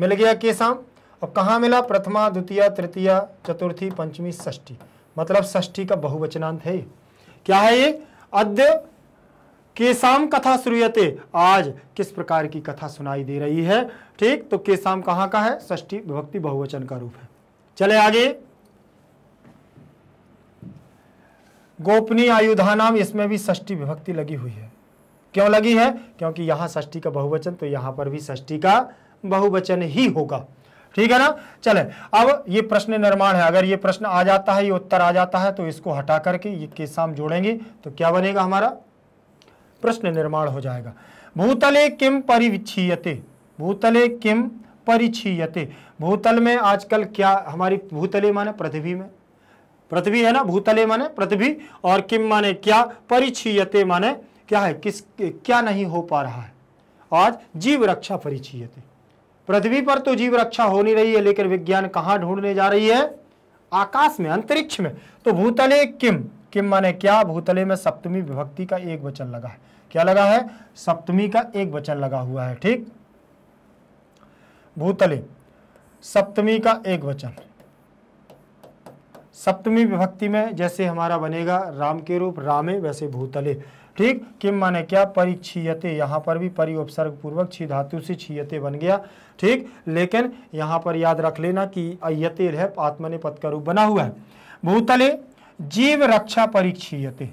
मिल गया केसाम अब कहाँ मिला प्रथमा द्वितीय तृतीय चतुर्थी पंचमी षष्ठी मतलब षष्ठी का बहुवचनांत है क्या है ये अद्य केसाम कथा श्रूयते आज किस प्रकार की कथा सुनाई दे रही है ठीक तो केसाम कहाँ का है षष्ठी विभक्ति बहुवचन का रूप है चले आगे गोपनीय आयुधानाम इसमें भी षष्ठी विभक्ति लगी हुई है क्यों लगी है क्योंकि यहां षष्ठी का बहुवचन तो यहां पर भी षष्ठी का बहुवचन ही होगा ठीक है ना चले अब ये प्रश्न निर्माण है अगर ये प्रश्न आ जाता है ये उत्तर आ जाता है तो इसको हटा करके ये के साम जोड़ेंगे तो क्या बनेगा हमारा प्रश्न निर्माण हो जाएगा भूतले किम परिचीयते भूतले किम परिछीयते भूतल में आजकल क्या हमारी भूतले माने पृथ्वी में पृथ्वी है ना भूतले माने पृथ्वी और किम माने क्या परिचीयते माने क्या है किस क्या नहीं हो पा रहा है आज जीव रक्षा परिचय पृथ्वी पर तो जीव रक्षा हो नहीं रही है लेकिन विज्ञान कहां ढूंढने जा रही है आकाश में अंतरिक्ष में तो भूतले किम किम माने क्या भूतले में सप्तमी विभक्ति का एक वचन लगा है क्या लगा है सप्तमी का एक वचन लगा हुआ है ठीक भूतले सप्तमी का एक वचन सप्तमी विभक्ति में जैसे हमारा बनेगा राम के रूप रामे वैसे भूतले ठीक किम माने क्या परिक्षीयते यहाँ पर भी परि उपसर्ग पूर्वक छी धातु से छीयते बन गया ठीक लेकिन यहाँ पर याद रख लेना कि अयते रह आत्मने पद का रूप बना हुआ है भूतले जीव रक्षा परिक्षीयते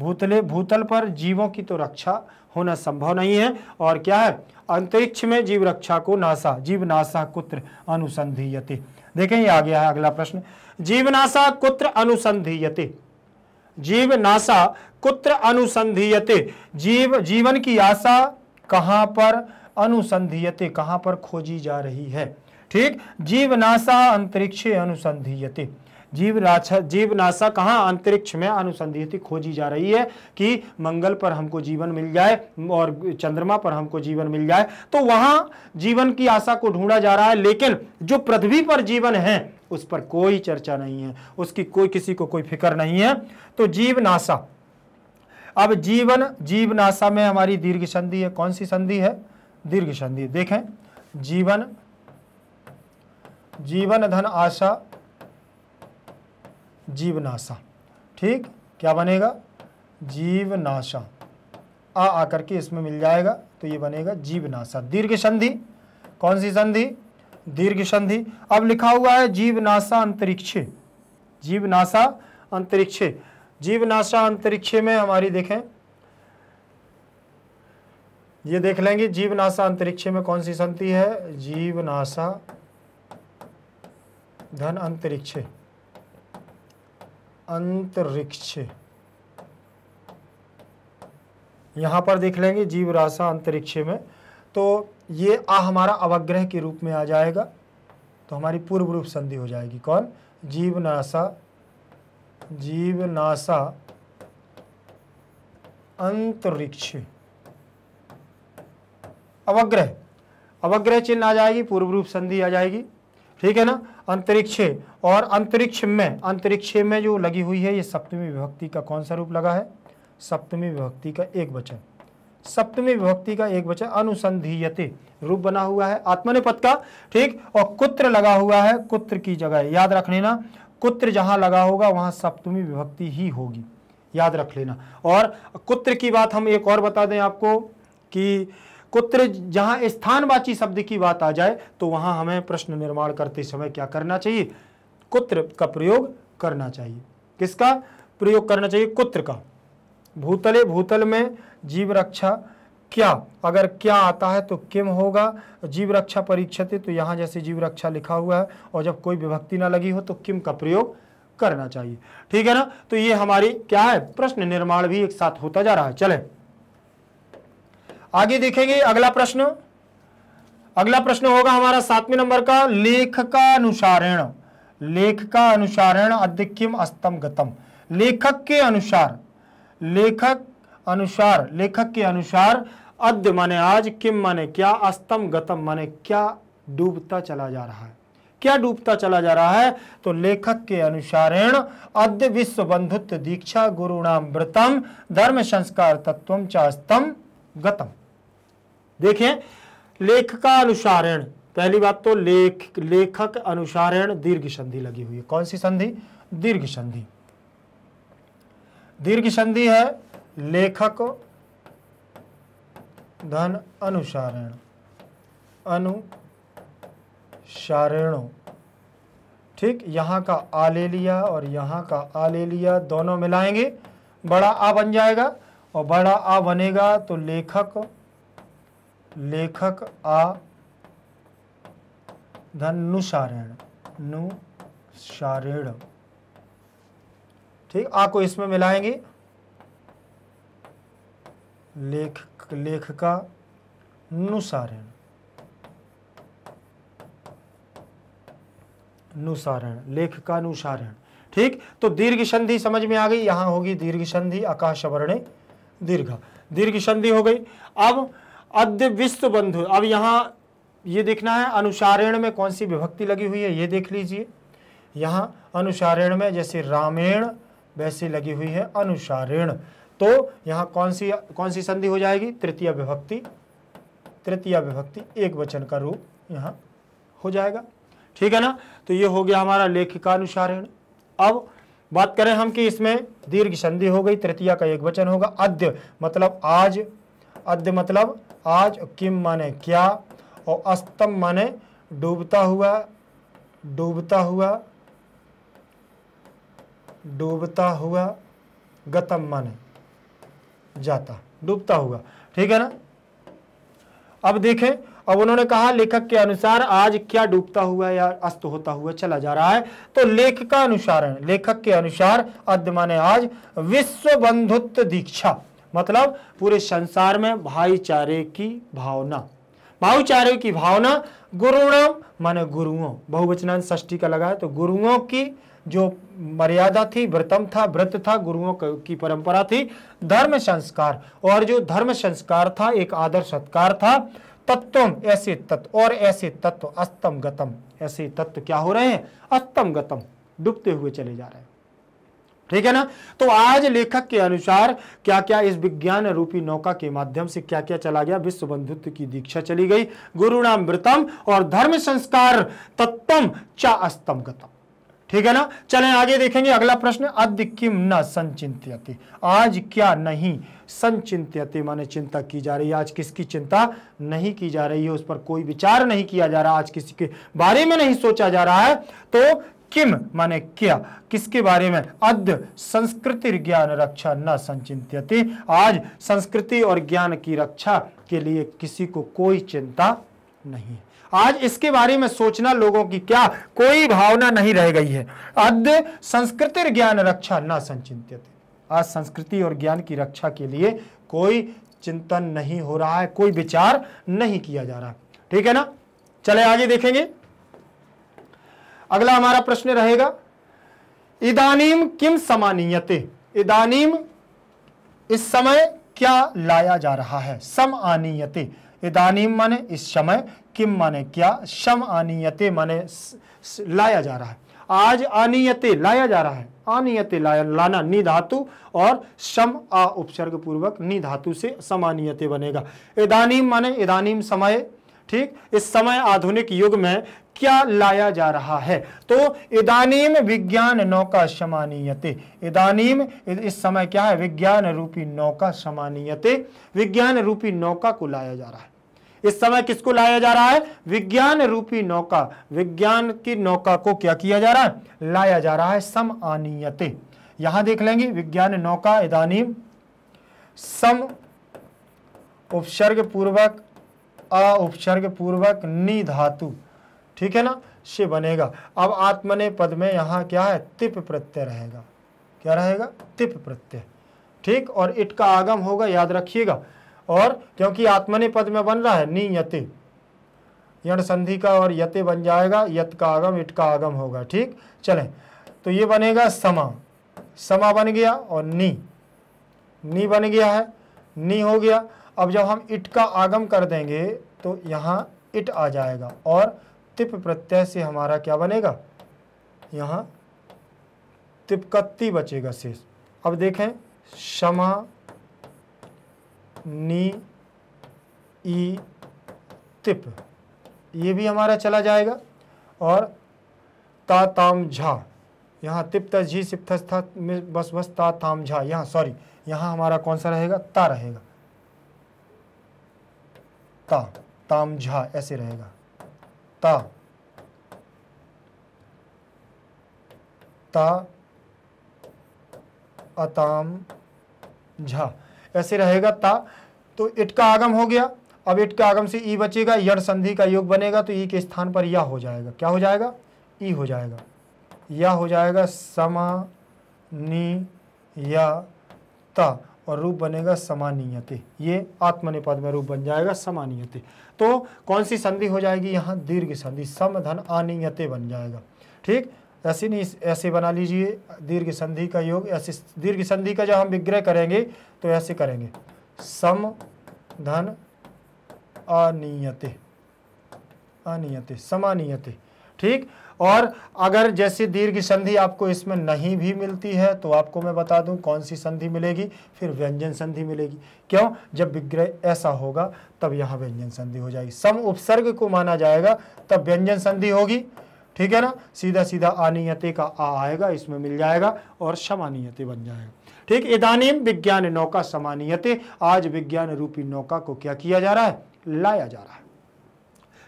भूतले भूतल पर जीवों की तो रक्षा होना संभव नहीं है और क्या है अंतरिक्ष में जीव रक्षा को नासा जीव नासा कुत्र अनुसंधीयते देखें ये आ गया है अगला प्रश्न जीवनाशा कुत्र अनुसंधीयते नासा कुत्र अनुसंधीयते जीव जीवन की आशा कहाँ पर अनुसंधीयते कहां पर खोजी जा रही है ठीक जीवनाशा अंतरिक्ष अनुसंधीयते जीवनाशा जीवनाशा कहाँ अंतरिक्ष में अनुसंधित खोजी जा रही है कि मंगल पर हमको जीवन मिल जाए और चंद्रमा पर हमको जीवन मिल जाए तो वहाँ जीवन की आशा को ढूंढा जा रहा है लेकिन जो पृथ्वी पर जीवन है उस पर कोई चर्चा नहीं है उसकी कोई किसी को कोई फिक्र नहीं है तो जीवनाशा अब जीवन जीवनाशा में हमारी दीर्घ संधि है कौन सी संधि है दीर्घ संधि देखें जीवन जीवन धन आशा जीवनाशा ठीक क्या बनेगा जीवनाशा आ आकर के इसमें मिल जाएगा तो ये बनेगा जीवनाशा दीर्घ संधि कौन सी संधि दीर्घ संधि अब लिखा हुआ है जीवनाशा अंतरिक्ष जीवनाशा अंतरिक्ष जीवनाशा अंतरिक्ष में हमारी देखें ये देख लेंगे जीवनाशा अंतरिक्ष में कौन सी संति है जीवनाशा धन अंतरिक्ष अंतरिक्ष यहां पर देख लेंगे जीवराशा अंतरिक्ष में तो ये आ हमारा अवग्रह के रूप में आ जाएगा तो हमारी पूर्व रूप संधि हो जाएगी कौन जीवनाशा जीवनाशा अंतरिक्ष अवग्रह अवग्रह चिन्ह आ जाएगी पूर्व रूप संधि आ जाएगी ठीक है ना अंतरिक्ष और अंतरिक्ष में अंतरिक्ष में जो लगी हुई है ये सप्तमी विभक्ति का कौन सा रूप लगा है सप्तमी विभक्ति का एक वचन सप्तमी विभक्ति का एक वचन अनुसंधीयते रूप बना हुआ है आत्मनिपद का ठीक और कुत्र लगा हुआ है कुत्र की जगह याद रख लेना कुत्र जहाँ लगा होगा वहां सप्तमी विभक्ति ही होगी याद रख लेना और कुत्र की बात हम एक और बता दें आपको कि कुत्र जहाँ स्थानवाची शब्द की बात आ जाए तो वहां हमें प्रश्न निर्माण करते समय क्या करना चाहिए कुत्र का प्रयोग करना चाहिए किसका प्रयोग करना चाहिए कुत्र का भूतले भूतल में जीव रक्षा क्या अगर क्या आता है तो किम होगा जीव रक्षा परीक्षित तो यहाँ जैसे जीव रक्षा लिखा हुआ है और जब कोई विभक्ति ना लगी हो तो किम का प्रयोग करना चाहिए ठीक है ना तो ये हमारी क्या है प्रश्न निर्माण भी एक साथ होता जा रहा है चले आगे देखेंगे अगला प्रश्न अगला प्रश्न होगा हमारा सातवें नंबर का लेख का अनुसारण लेख का अनुसारण अधिकम अस्तम गतम लेखक के अनुसार लेखक अनुसार लेखक के अनुसार अद्य माने आज किम माने क्या अस्तम गतम माने क्या डूबता चला जा रहा है क्या डूबता चला जा रहा है तो लेखक के अनुसारेण अद्य विश्व बंधुत्व दीक्षा गुरुणाम व्रतम धर्म संस्कार तत्व चास्तम गतम देखें लेखका अनुसारेण पहली बात तो लेख लेखक अनुसारेण दीर्घ संधि लगी हुई है कौन सी संधि दीर्घ संधि दीर्घ संधि है लेखक धन अनुसारण अनुसारणों ठीक यहाँ का आ ले लिया और यहाँ का आ ले लिया दोनों मिलाएंगे बड़ा आ बन जाएगा और बड़ा आ बनेगा तो लेखक लेखक आ धनुषारण नुसारेण ठीक आ को इसमें मिलाएंगे लेख लेखका नुसारेण नुसारण नुसारण ठीक तो दीर्घ संधि समझ में आ गई यहां होगी दीर्घ संधि आकाश वर्ण दीर्घ दीर्घ संधि हो गई अब अद्य विश्व बंधु अब यहां ये देखना है अनुसारेण में कौन सी विभक्ति लगी हुई है ये देख लीजिए यहां अनुसारेण में जैसे रामेण वैसे लगी हुई है अनुसारेण तो यहां कौन सी कौन सी संधि हो जाएगी तृतीय विभक्ति तृतीय विभक्ति एक वचन का रूप यहां हो जाएगा ठीक है ना तो ये हो गया हमारा लेखिकानुसारण अब बात करें हम कि इसमें दीर्घ संधि हो गई तृतीय का एक वचन होगा अद्य मतलब आज अद्य मतलब आज किम माने क्या और अस्तम माने डूबता हुआ डूबता हुआ डूबता हुआ गतम माने जाता डूबता हुआ ठीक है ना अब देखें अब उन्होंने कहा लेखक के अनुसार आज क्या डूबता हुआ या अस्त होता हुआ चला जा रहा है तो लेख का अनुसार लेखक के अनुसार अद्यमाने माने आज विश्व बंधुत्व दीक्षा मतलब पूरे संसार में भाईचारे की भावना भाईचारे की भावना गुरुणाम माने गुरुओं बहुवचना ष्टी का लगा है तो गुरुओं की जो मर्यादा थी व्रतम था व्रत था गुरुओं की परंपरा थी धर्म संस्कार और जो धर्म संस्कार था एक आदर सत्कार था तत्व ऐसे तत्व और ऐसे तत्व अस्तम गतम ऐसे तत्व क्या हो रहे हैं अस्तम गतम डूबते हुए चले जा रहे हैं ठीक है ना तो आज लेखक के अनुसार क्या क्या इस विज्ञान रूपी नौका के माध्यम से क्या क्या चला गया विश्व बंधुत्व की दीक्षा चली गई गुरुणाम वृतम और धर्म संस्कार तत्वम चा अस्तम गतम ठीक है ना चलें आगे देखेंगे अगला प्रश्न अद्य किम न संचिंत्यति आज क्या नहीं संचिंत्यति माने चिंता की जा रही है आज किसकी चिंता नहीं की जा रही है उस पर कोई विचार नहीं किया जा रहा आज किसी के बारे में नहीं सोचा जा रहा है तो किम माने क्या किसके बारे में अद्य संस्कृति ज्ञान रक्षा न संचिंत्यति आज संस्कृति और ज्ञान की रक्षा के लिए किसी को कोई चिंता नहीं आज इसके बारे में सोचना लोगों की क्या कोई भावना नहीं रह गई है अद्य संस्कृति ज्ञान रक्षा न संचित आज संस्कृति और ज्ञान की रक्षा के लिए कोई चिंतन नहीं हो रहा है कोई विचार नहीं किया जा रहा ठीक है ना चले आगे देखेंगे अगला हमारा प्रश्न रहेगा इदानीम किम समानीयते इदानीम इस समय क्या लाया जा रहा है समानीयते इदानीम माने इस समय किम माने क्या शम आनीयते माने लाया जा रहा है आज अनियते लाया जा रहा है अनियते लाया लाना नि धातु और शम आ उपसर्ग पूर्वक नि धातु से समानीयते बनेगा इदानीम माने इदानीम समय ठीक इस समय आधुनिक युग में क्या लाया जा रहा है तो इदानीम विज्ञान नौका समानीयते इदानीम इस समय क्या है विज्ञान रूपी नौका समानीयते विज्ञान रूपी नौका को लाया जा रहा है इस समय किसको लाया जा रहा है विज्ञान रूपी नौका विज्ञान की नौका को क्या किया जा रहा है लाया जा रहा है सम आनीयते यहां देख लेंगे विज्ञान नौका इदानी सम उपसर्ग पूर्वक अ उपसर्ग पूर्वक नि धातु ठीक है ना से बनेगा अब आत्मने पद में यहां क्या है तिप प्रत्यय रहेगा क्या रहेगा तिप प्रत्यय ठीक और इट का आगम होगा याद रखिएगा और क्योंकि आत्मने पद में बन रहा है नी यति यण संधि का और यते बन जाएगा यत का आगम इट का आगम होगा ठीक चलें तो ये बनेगा समा समा बन गया और नी नी बन गया है नी हो गया अब जब हम इट का आगम कर देंगे तो यहाँ इट आ जाएगा और तिप प्रत्यय से हमारा क्या बनेगा यहाँ तिपकत्ती बचेगा शेष अब देखें समा नी ई तिप ये भी हमारा चला जाएगा और ता ताम झा यहाँ तिप त झी सिप था बस बस ता ताम झा यहाँ सॉरी यहाँ हमारा कौन सा रहेगा ता रहेगा ता ताम झा ऐसे रहेगा ता ता अताम झा ऐसे रहेगा ता तो इट का आगम हो गया अब इट के आगम से ई बचेगा यण संधि का योग बनेगा तो ई के स्थान पर यह हो जाएगा क्या हो जाएगा ई हो जाएगा यह हो जाएगा समा नी या ता और रूप बनेगा समानीयते ये आत्मनिपद में रूप बन जाएगा समानीयते तो कौन सी संधि हो जाएगी यहाँ दीर्घ संधि समधन अनियते बन जाएगा ठीक ऐसी नहीं ऐसे बना लीजिए दीर्घ संधि का योग ऐसे दीर्घ संधि का जब हम विग्रह करेंगे तो ऐसे करेंगे सम धन अनियत अनियत समानियत ठीक और अगर जैसे दीर्घ संधि आपको इसमें नहीं भी मिलती है तो आपको मैं बता दूं कौन सी संधि मिलेगी फिर व्यंजन संधि मिलेगी क्यों जब विग्रह ऐसा होगा तब यहाँ व्यंजन संधि हो जाएगी सम उपसर्ग को माना जाएगा तब व्यंजन संधि होगी ठीक है ना सीधा सीधा अनियते का आ आएगा इसमें मिल जाएगा और समानीयते बन जाएगा ठीक इदानीम विज्ञान नौका समानीयते आज विज्ञान रूपी नौका को क्या किया जा रहा है लाया जा रहा है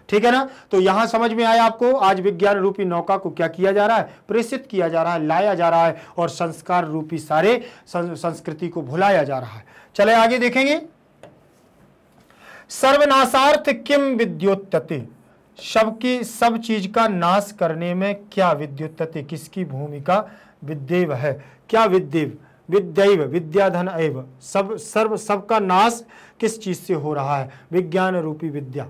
ठीक है ना तो यहां समझ में आया आपको आज विज्ञान रूपी नौका को क्या किया जा रहा है प्रेषित किया जा रहा है लाया जा रहा है और संस्कार रूपी सारे संस्कृति को भुलाया जा रहा है चले आगे देखेंगे सर्वनाशार्थ किम विद्योत्ते शव की सब चीज का नाश करने में क्या विद्युत तत्व किसकी भूमिका विद्यव है क्या विद्यव विद्यव विद्याधन एव सब सर्व सबका नाश किस चीज से हो रहा है विज्ञान रूपी विद्या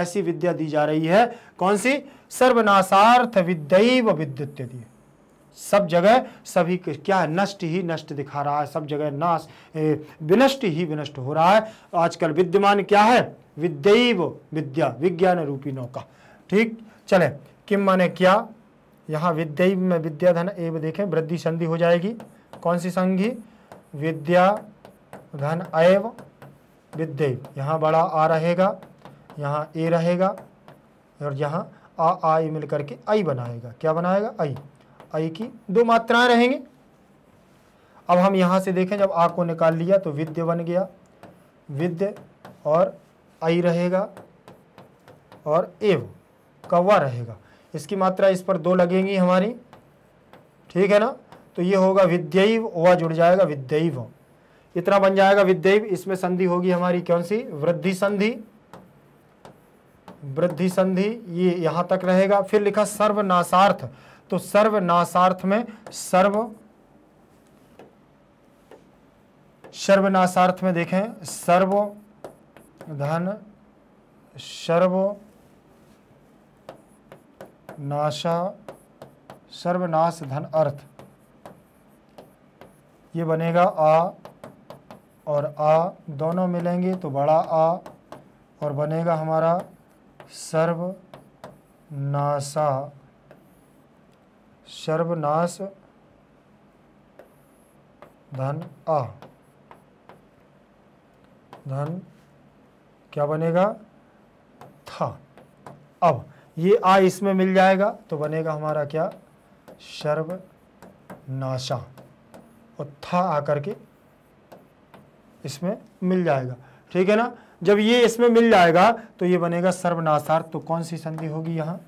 ऐसी विद्या दी जा रही है कौन सी सर्वनाशार्थ विद्यव विद्युत सब जगह सभी क्या है नष्ट ही नष्ट दिखा रहा है सब जगह नाश विनष्ट ही विनष्ट हो रहा है आजकल विद्यमान क्या है विद्यव विद्या विज्ञान रूपी नौका ठीक चले किम माने क्या यहाँ विद्यव में विद्याधन एव देखें वृद्धि संधि हो जाएगी कौन सी संधि विद्या धन एव विद्यव यहाँ बड़ा आ रहेगा यहाँ ए रहेगा और यहाँ आ आई मिलकर के आई बनाएगा क्या बनाएगा आई आई की दो मात्राएं रहेंगे अब हम यहां से देखें जब आ को निकाल लिया तो विद्य बन गया विद्य और आई रहेगा और एव कौवा रहेगा इसकी मात्रा इस पर दो लगेंगी हमारी ठीक है ना तो ये होगा विद्यव व जुड़ जाएगा विद्यव इतना बन जाएगा विद्यव इसमें संधि होगी हमारी कौन सी वृद्धि संधि वृद्धि संधि ये यहां तक रहेगा फिर लिखा सर्वनाशार्थ तो सर्वनाशार्थ में सर्व सर्वनाशार्थ में देखें सर्व धन सर्व नाशा सर्वनाश धन अर्थ ये बनेगा आ और आ दोनों मिलेंगे तो बड़ा आ और बनेगा हमारा सर्व नाशा सर्वनाश धन अ धन क्या बनेगा था अब ये आ इसमें मिल जाएगा तो बनेगा हमारा क्या नाशा और था आकर के इसमें मिल जाएगा ठीक है ना जब ये इसमें मिल जाएगा तो ये बनेगा सर्वनाशार्थ तो कौन सी संधि होगी यहाँ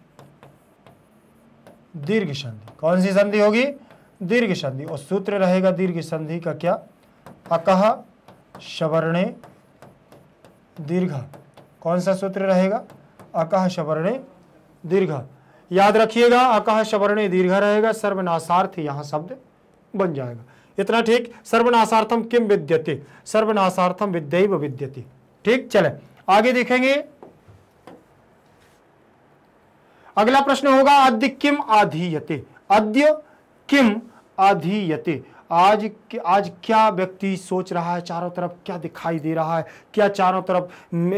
दीर्घ संधि कौन सी संधि होगी दीर्घ संधि और सूत्र रहेगा दीर्घ संधि का क्या अकह शवर्णे दीर्घ कौन सा सूत्र रहेगा अकह शवर्णे दीर्घ याद रखिएगा अकह शवर्णे दीर्घ रहेगा सर्वनाशार्थ यहां शब्द बन जाएगा इतना ठीक सर्वनाशार्थम किम विद्यते सर्वनाशार्थम विद्यव विद्यते ठीक चले आगे देखेंगे अगला प्रश्न होगा अद्य किम आधीयते अद्य किम आधीयते आज आज क्या व्यक्ति सोच रहा है चारों तरफ क्या दिखाई दे रहा है क्या चारों तरफ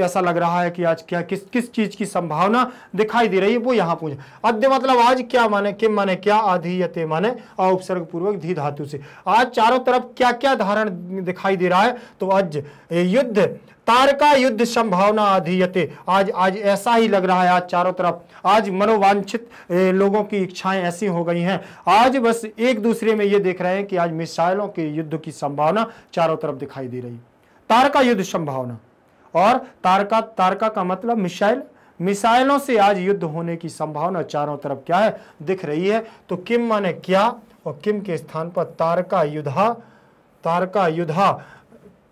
ऐसा लग रहा है कि आज क्या किस किस चीज़ की संभावना दिखाई दे रही है वो यहाँ पूछे अद्य मतलब आज क्या माने किम माने क्या आधीयते माने और उपसर्ग पूर्वक धी धातु से आज चारों तरफ क्या क्या धारण दिखाई दे रहा है तो आज युद्ध तारका युद्ध संभावना अधीयते आज आज ऐसा ही लग रहा है आज चारों तरफ आज मनोवांछित लोगों की इच्छाएं ऐसी हो गई हैं आज बस एक दूसरे में ये देख रहे हैं कि आज मिसाइलों के युद्ध की संभावना चारों तरफ दिखाई दे रही तारका युद्ध संभावना और तारका तारका का मतलब मिसाइल मिसाइलों से आज युद्ध होने की संभावना चारों तरफ क्या है दिख रही है तो किम माने क्या और किम के स्थान पर तारका युद्धा तारका युद्धा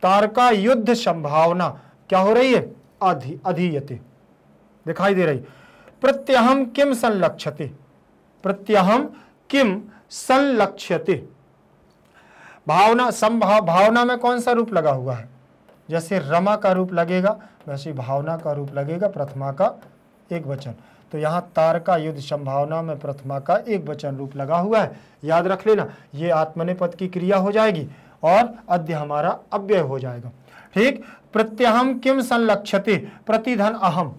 तारका युद्ध संभावना क्या हो रही है अधि अधीयते दिखाई दे रही प्रत्यहम किम संलक्षते प्रत्यहम किम संलक्षते भावना संभाव भावना में कौन सा रूप लगा हुआ है जैसे रमा का रूप लगेगा वैसे भावना का रूप लगेगा प्रथमा का एक वचन तो यहां तारका युद्ध संभावना में प्रथमा का एक वचन रूप लगा हुआ है याद रख लेना ये आत्मने पद की क्रिया हो जाएगी और अद्य हमारा अव्यय हो जाएगा ठीक प्रत्यहम किम संलक्षते प्रतिधन अहम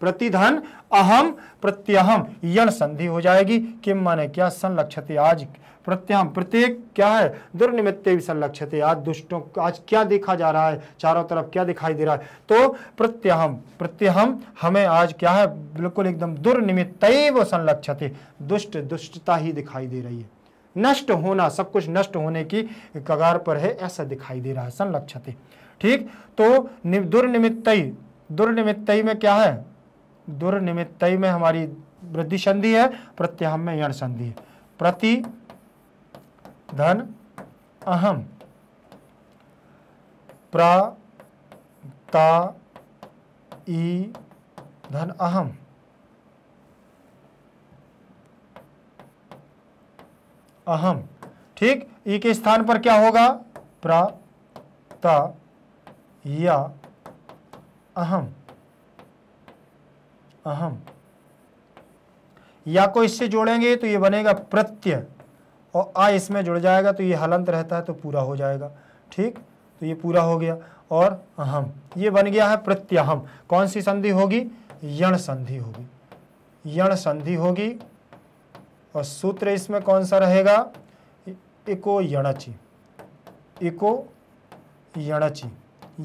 प्रतिधन अहम प्रत्यहम यण संधि हो जाएगी किम माने क्या संलक्षते आज प्रत्यहम प्रत्येक क्या है दुर्निमित्ते भी संलक्षते आज दुष्टों आज क्या देखा जा रहा है चारों तरफ क्या दिखाई दे रहा है तो प्रत्यहम प्रत्यहम हमें आज क्या है बिल्कुल एकदम दुर्निमित्त वो संलक्षते दुष्ट दुष्टता ही दिखाई दे रही है नष्ट होना सब कुछ नष्ट होने की कगार पर है ऐसा दिखाई दे रहा है संलक्षते ठीक तो दुर्निमित दुर्निमित्तई में क्या है दुर्निमित्तई में हमारी वृद्धि संधि है प्रत्याहम में यण संधि है प्रति धन अहम प्रा ता ई धन अहम अहम ठीक ई के स्थान पर क्या होगा प्रात या अहम अहम या को इससे जोड़ेंगे तो ये बनेगा प्रत्यय और आ इसमें जुड़ जाएगा तो ये हलंत रहता है तो पूरा हो जाएगा ठीक तो ये पूरा हो गया और अहम ये बन गया है प्रत्यहम कौन सी संधि होगी यण संधि होगी यण संधि होगी और सूत्र इसमें कौन सा रहेगा इको यणची इको यणची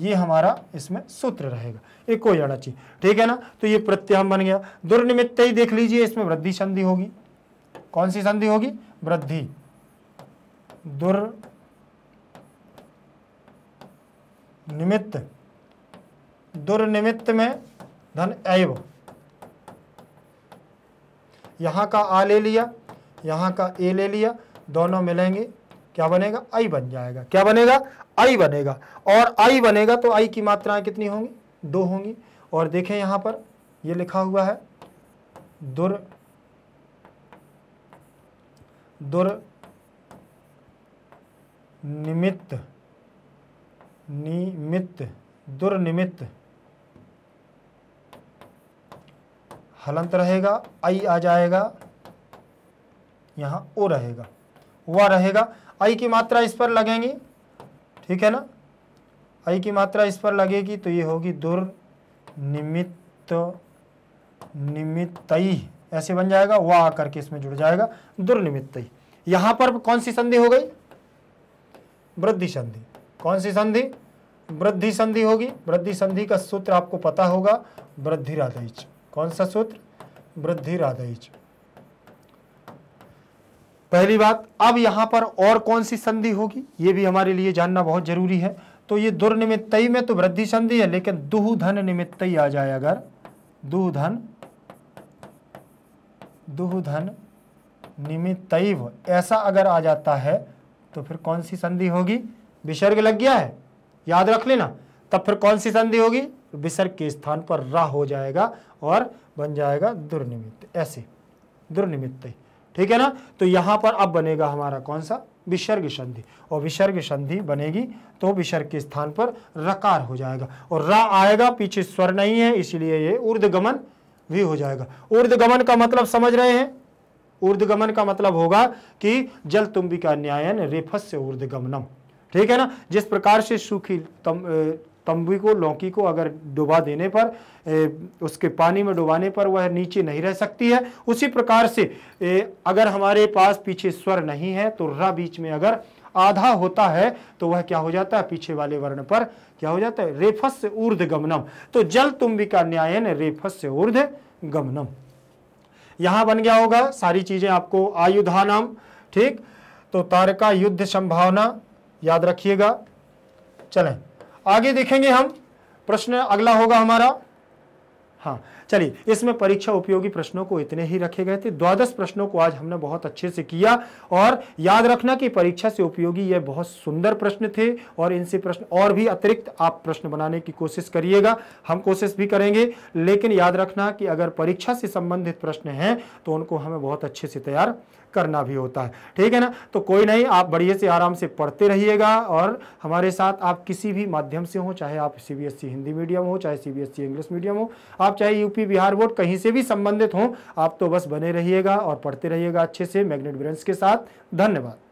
ये हमारा इसमें सूत्र रहेगा इको यणची ठीक है ना तो ये प्रत्यय हम बन गया दुर्निमित्त ही देख लीजिए इसमें वृद्धि संधि होगी कौन सी संधि होगी वृद्धि दुर निमित्त दुर्निमित्त में धन एव यहां का आ ले लिया यहाँ का ए ले लिया दोनों मिलेंगे क्या बनेगा आई बन जाएगा क्या बनेगा आई बनेगा और आई बनेगा तो आई की मात्राएं कितनी होंगी दो होंगी और देखें यहाँ पर ये लिखा हुआ है दुर दुर निमित्त निमित्त दुर्निमित्त हलंत रहेगा आई आ जाएगा यहाँ ओ रहेगा वह रहेगा आई की मात्रा इस पर लगेंगी ठीक है ना आई की मात्रा इस पर लगेगी तो ये होगी दुर् निमित्त निमित्त ऐसे बन जाएगा वह आकर के इसमें जुड़ जाएगा दुर्निमित्त यहाँ पर कौन सी संधि हो गई वृद्धि संधि कौन सी संधि वृद्धि संधि होगी वृद्धि संधि का सूत्र आपको पता होगा वृद्धि राधाइच कौन सा सूत्र वृद्धि राधाइच पहली बात अब यहाँ पर और कौन सी संधि होगी ये भी हमारे लिए जानना बहुत जरूरी है तो ये दुर्निमित्तई में तो वृद्धि संधि है लेकिन दुहधन निमित्तई आ जाए अगर दुहधन दुहधन निमित्त ऐसा अगर आ जाता है तो फिर कौन सी संधि होगी विसर्ग लग गया है याद रख लेना तब फिर कौन सी संधि होगी विसर्ग के स्थान पर राह हो जाएगा और बन जाएगा दुर्निमित्त ऐसे दुर्निमित्त ठीक है ना तो यहां पर अब बनेगा हमारा कौन सा विसर्ग संधि और विसर्ग संधि बनेगी तो विसर्ग के स्थान पर रकार हो जाएगा और रा आएगा पीछे स्वर नहीं है इसलिए ये ऊर्धगमन भी हो जाएगा ऊर्धगमन का मतलब समझ रहे हैं ऊर्धगमन का मतलब होगा कि जल तुम्बिका न्यायन रेफस से ऊर्धगमनम ठीक है ना जिस प्रकार से सूखी तंबी को लौकी को अगर डुबा देने पर ए, उसके पानी में डुबाने पर वह नीचे नहीं रह सकती है उसी प्रकार से ए, अगर हमारे पास पीछे स्वर नहीं है तो रा बीच में अगर आधा होता है तो वह क्या हो जाता है पीछे वाले वर्ण पर क्या हो जाता है रेफस से ऊर्ध गमनम तो जल तुम्बिका न्यायन रेफस से ऊर्ध गमनम यहां बन गया होगा सारी चीजें आपको आयुधा नाम ठीक तो तारका युद्ध संभावना याद रखिएगा चलें आगे देखेंगे हम प्रश्न अगला होगा हमारा हाँ चलिए इसमें परीक्षा उपयोगी प्रश्नों को इतने ही रखे गए थे द्वादश प्रश्नों को आज हमने बहुत अच्छे से किया और याद रखना कि परीक्षा से उपयोगी ये बहुत सुंदर प्रश्न थे और इनसे प्रश्न और भी अतिरिक्त आप प्रश्न बनाने की कोशिश करिएगा हम कोशिश भी करेंगे लेकिन याद रखना कि अगर परीक्षा से संबंधित प्रश्न हैं तो उनको हमें बहुत अच्छे से तैयार करना भी होता है ठीक है ना तो कोई नहीं आप बढ़िया से आराम से पढ़ते रहिएगा और हमारे साथ आप किसी भी माध्यम से हो चाहे आप सीबीएसई e हिंदी मीडियम हो चाहे सीबीएसई e इंग्लिश मीडियम हो आप चाहे यूपी बिहार बोर्ड कहीं से भी संबंधित हों आप तो बस बने रहिएगा और पढ़ते रहिएगा अच्छे से मैग्नेट ब्रेंस के साथ धन्यवाद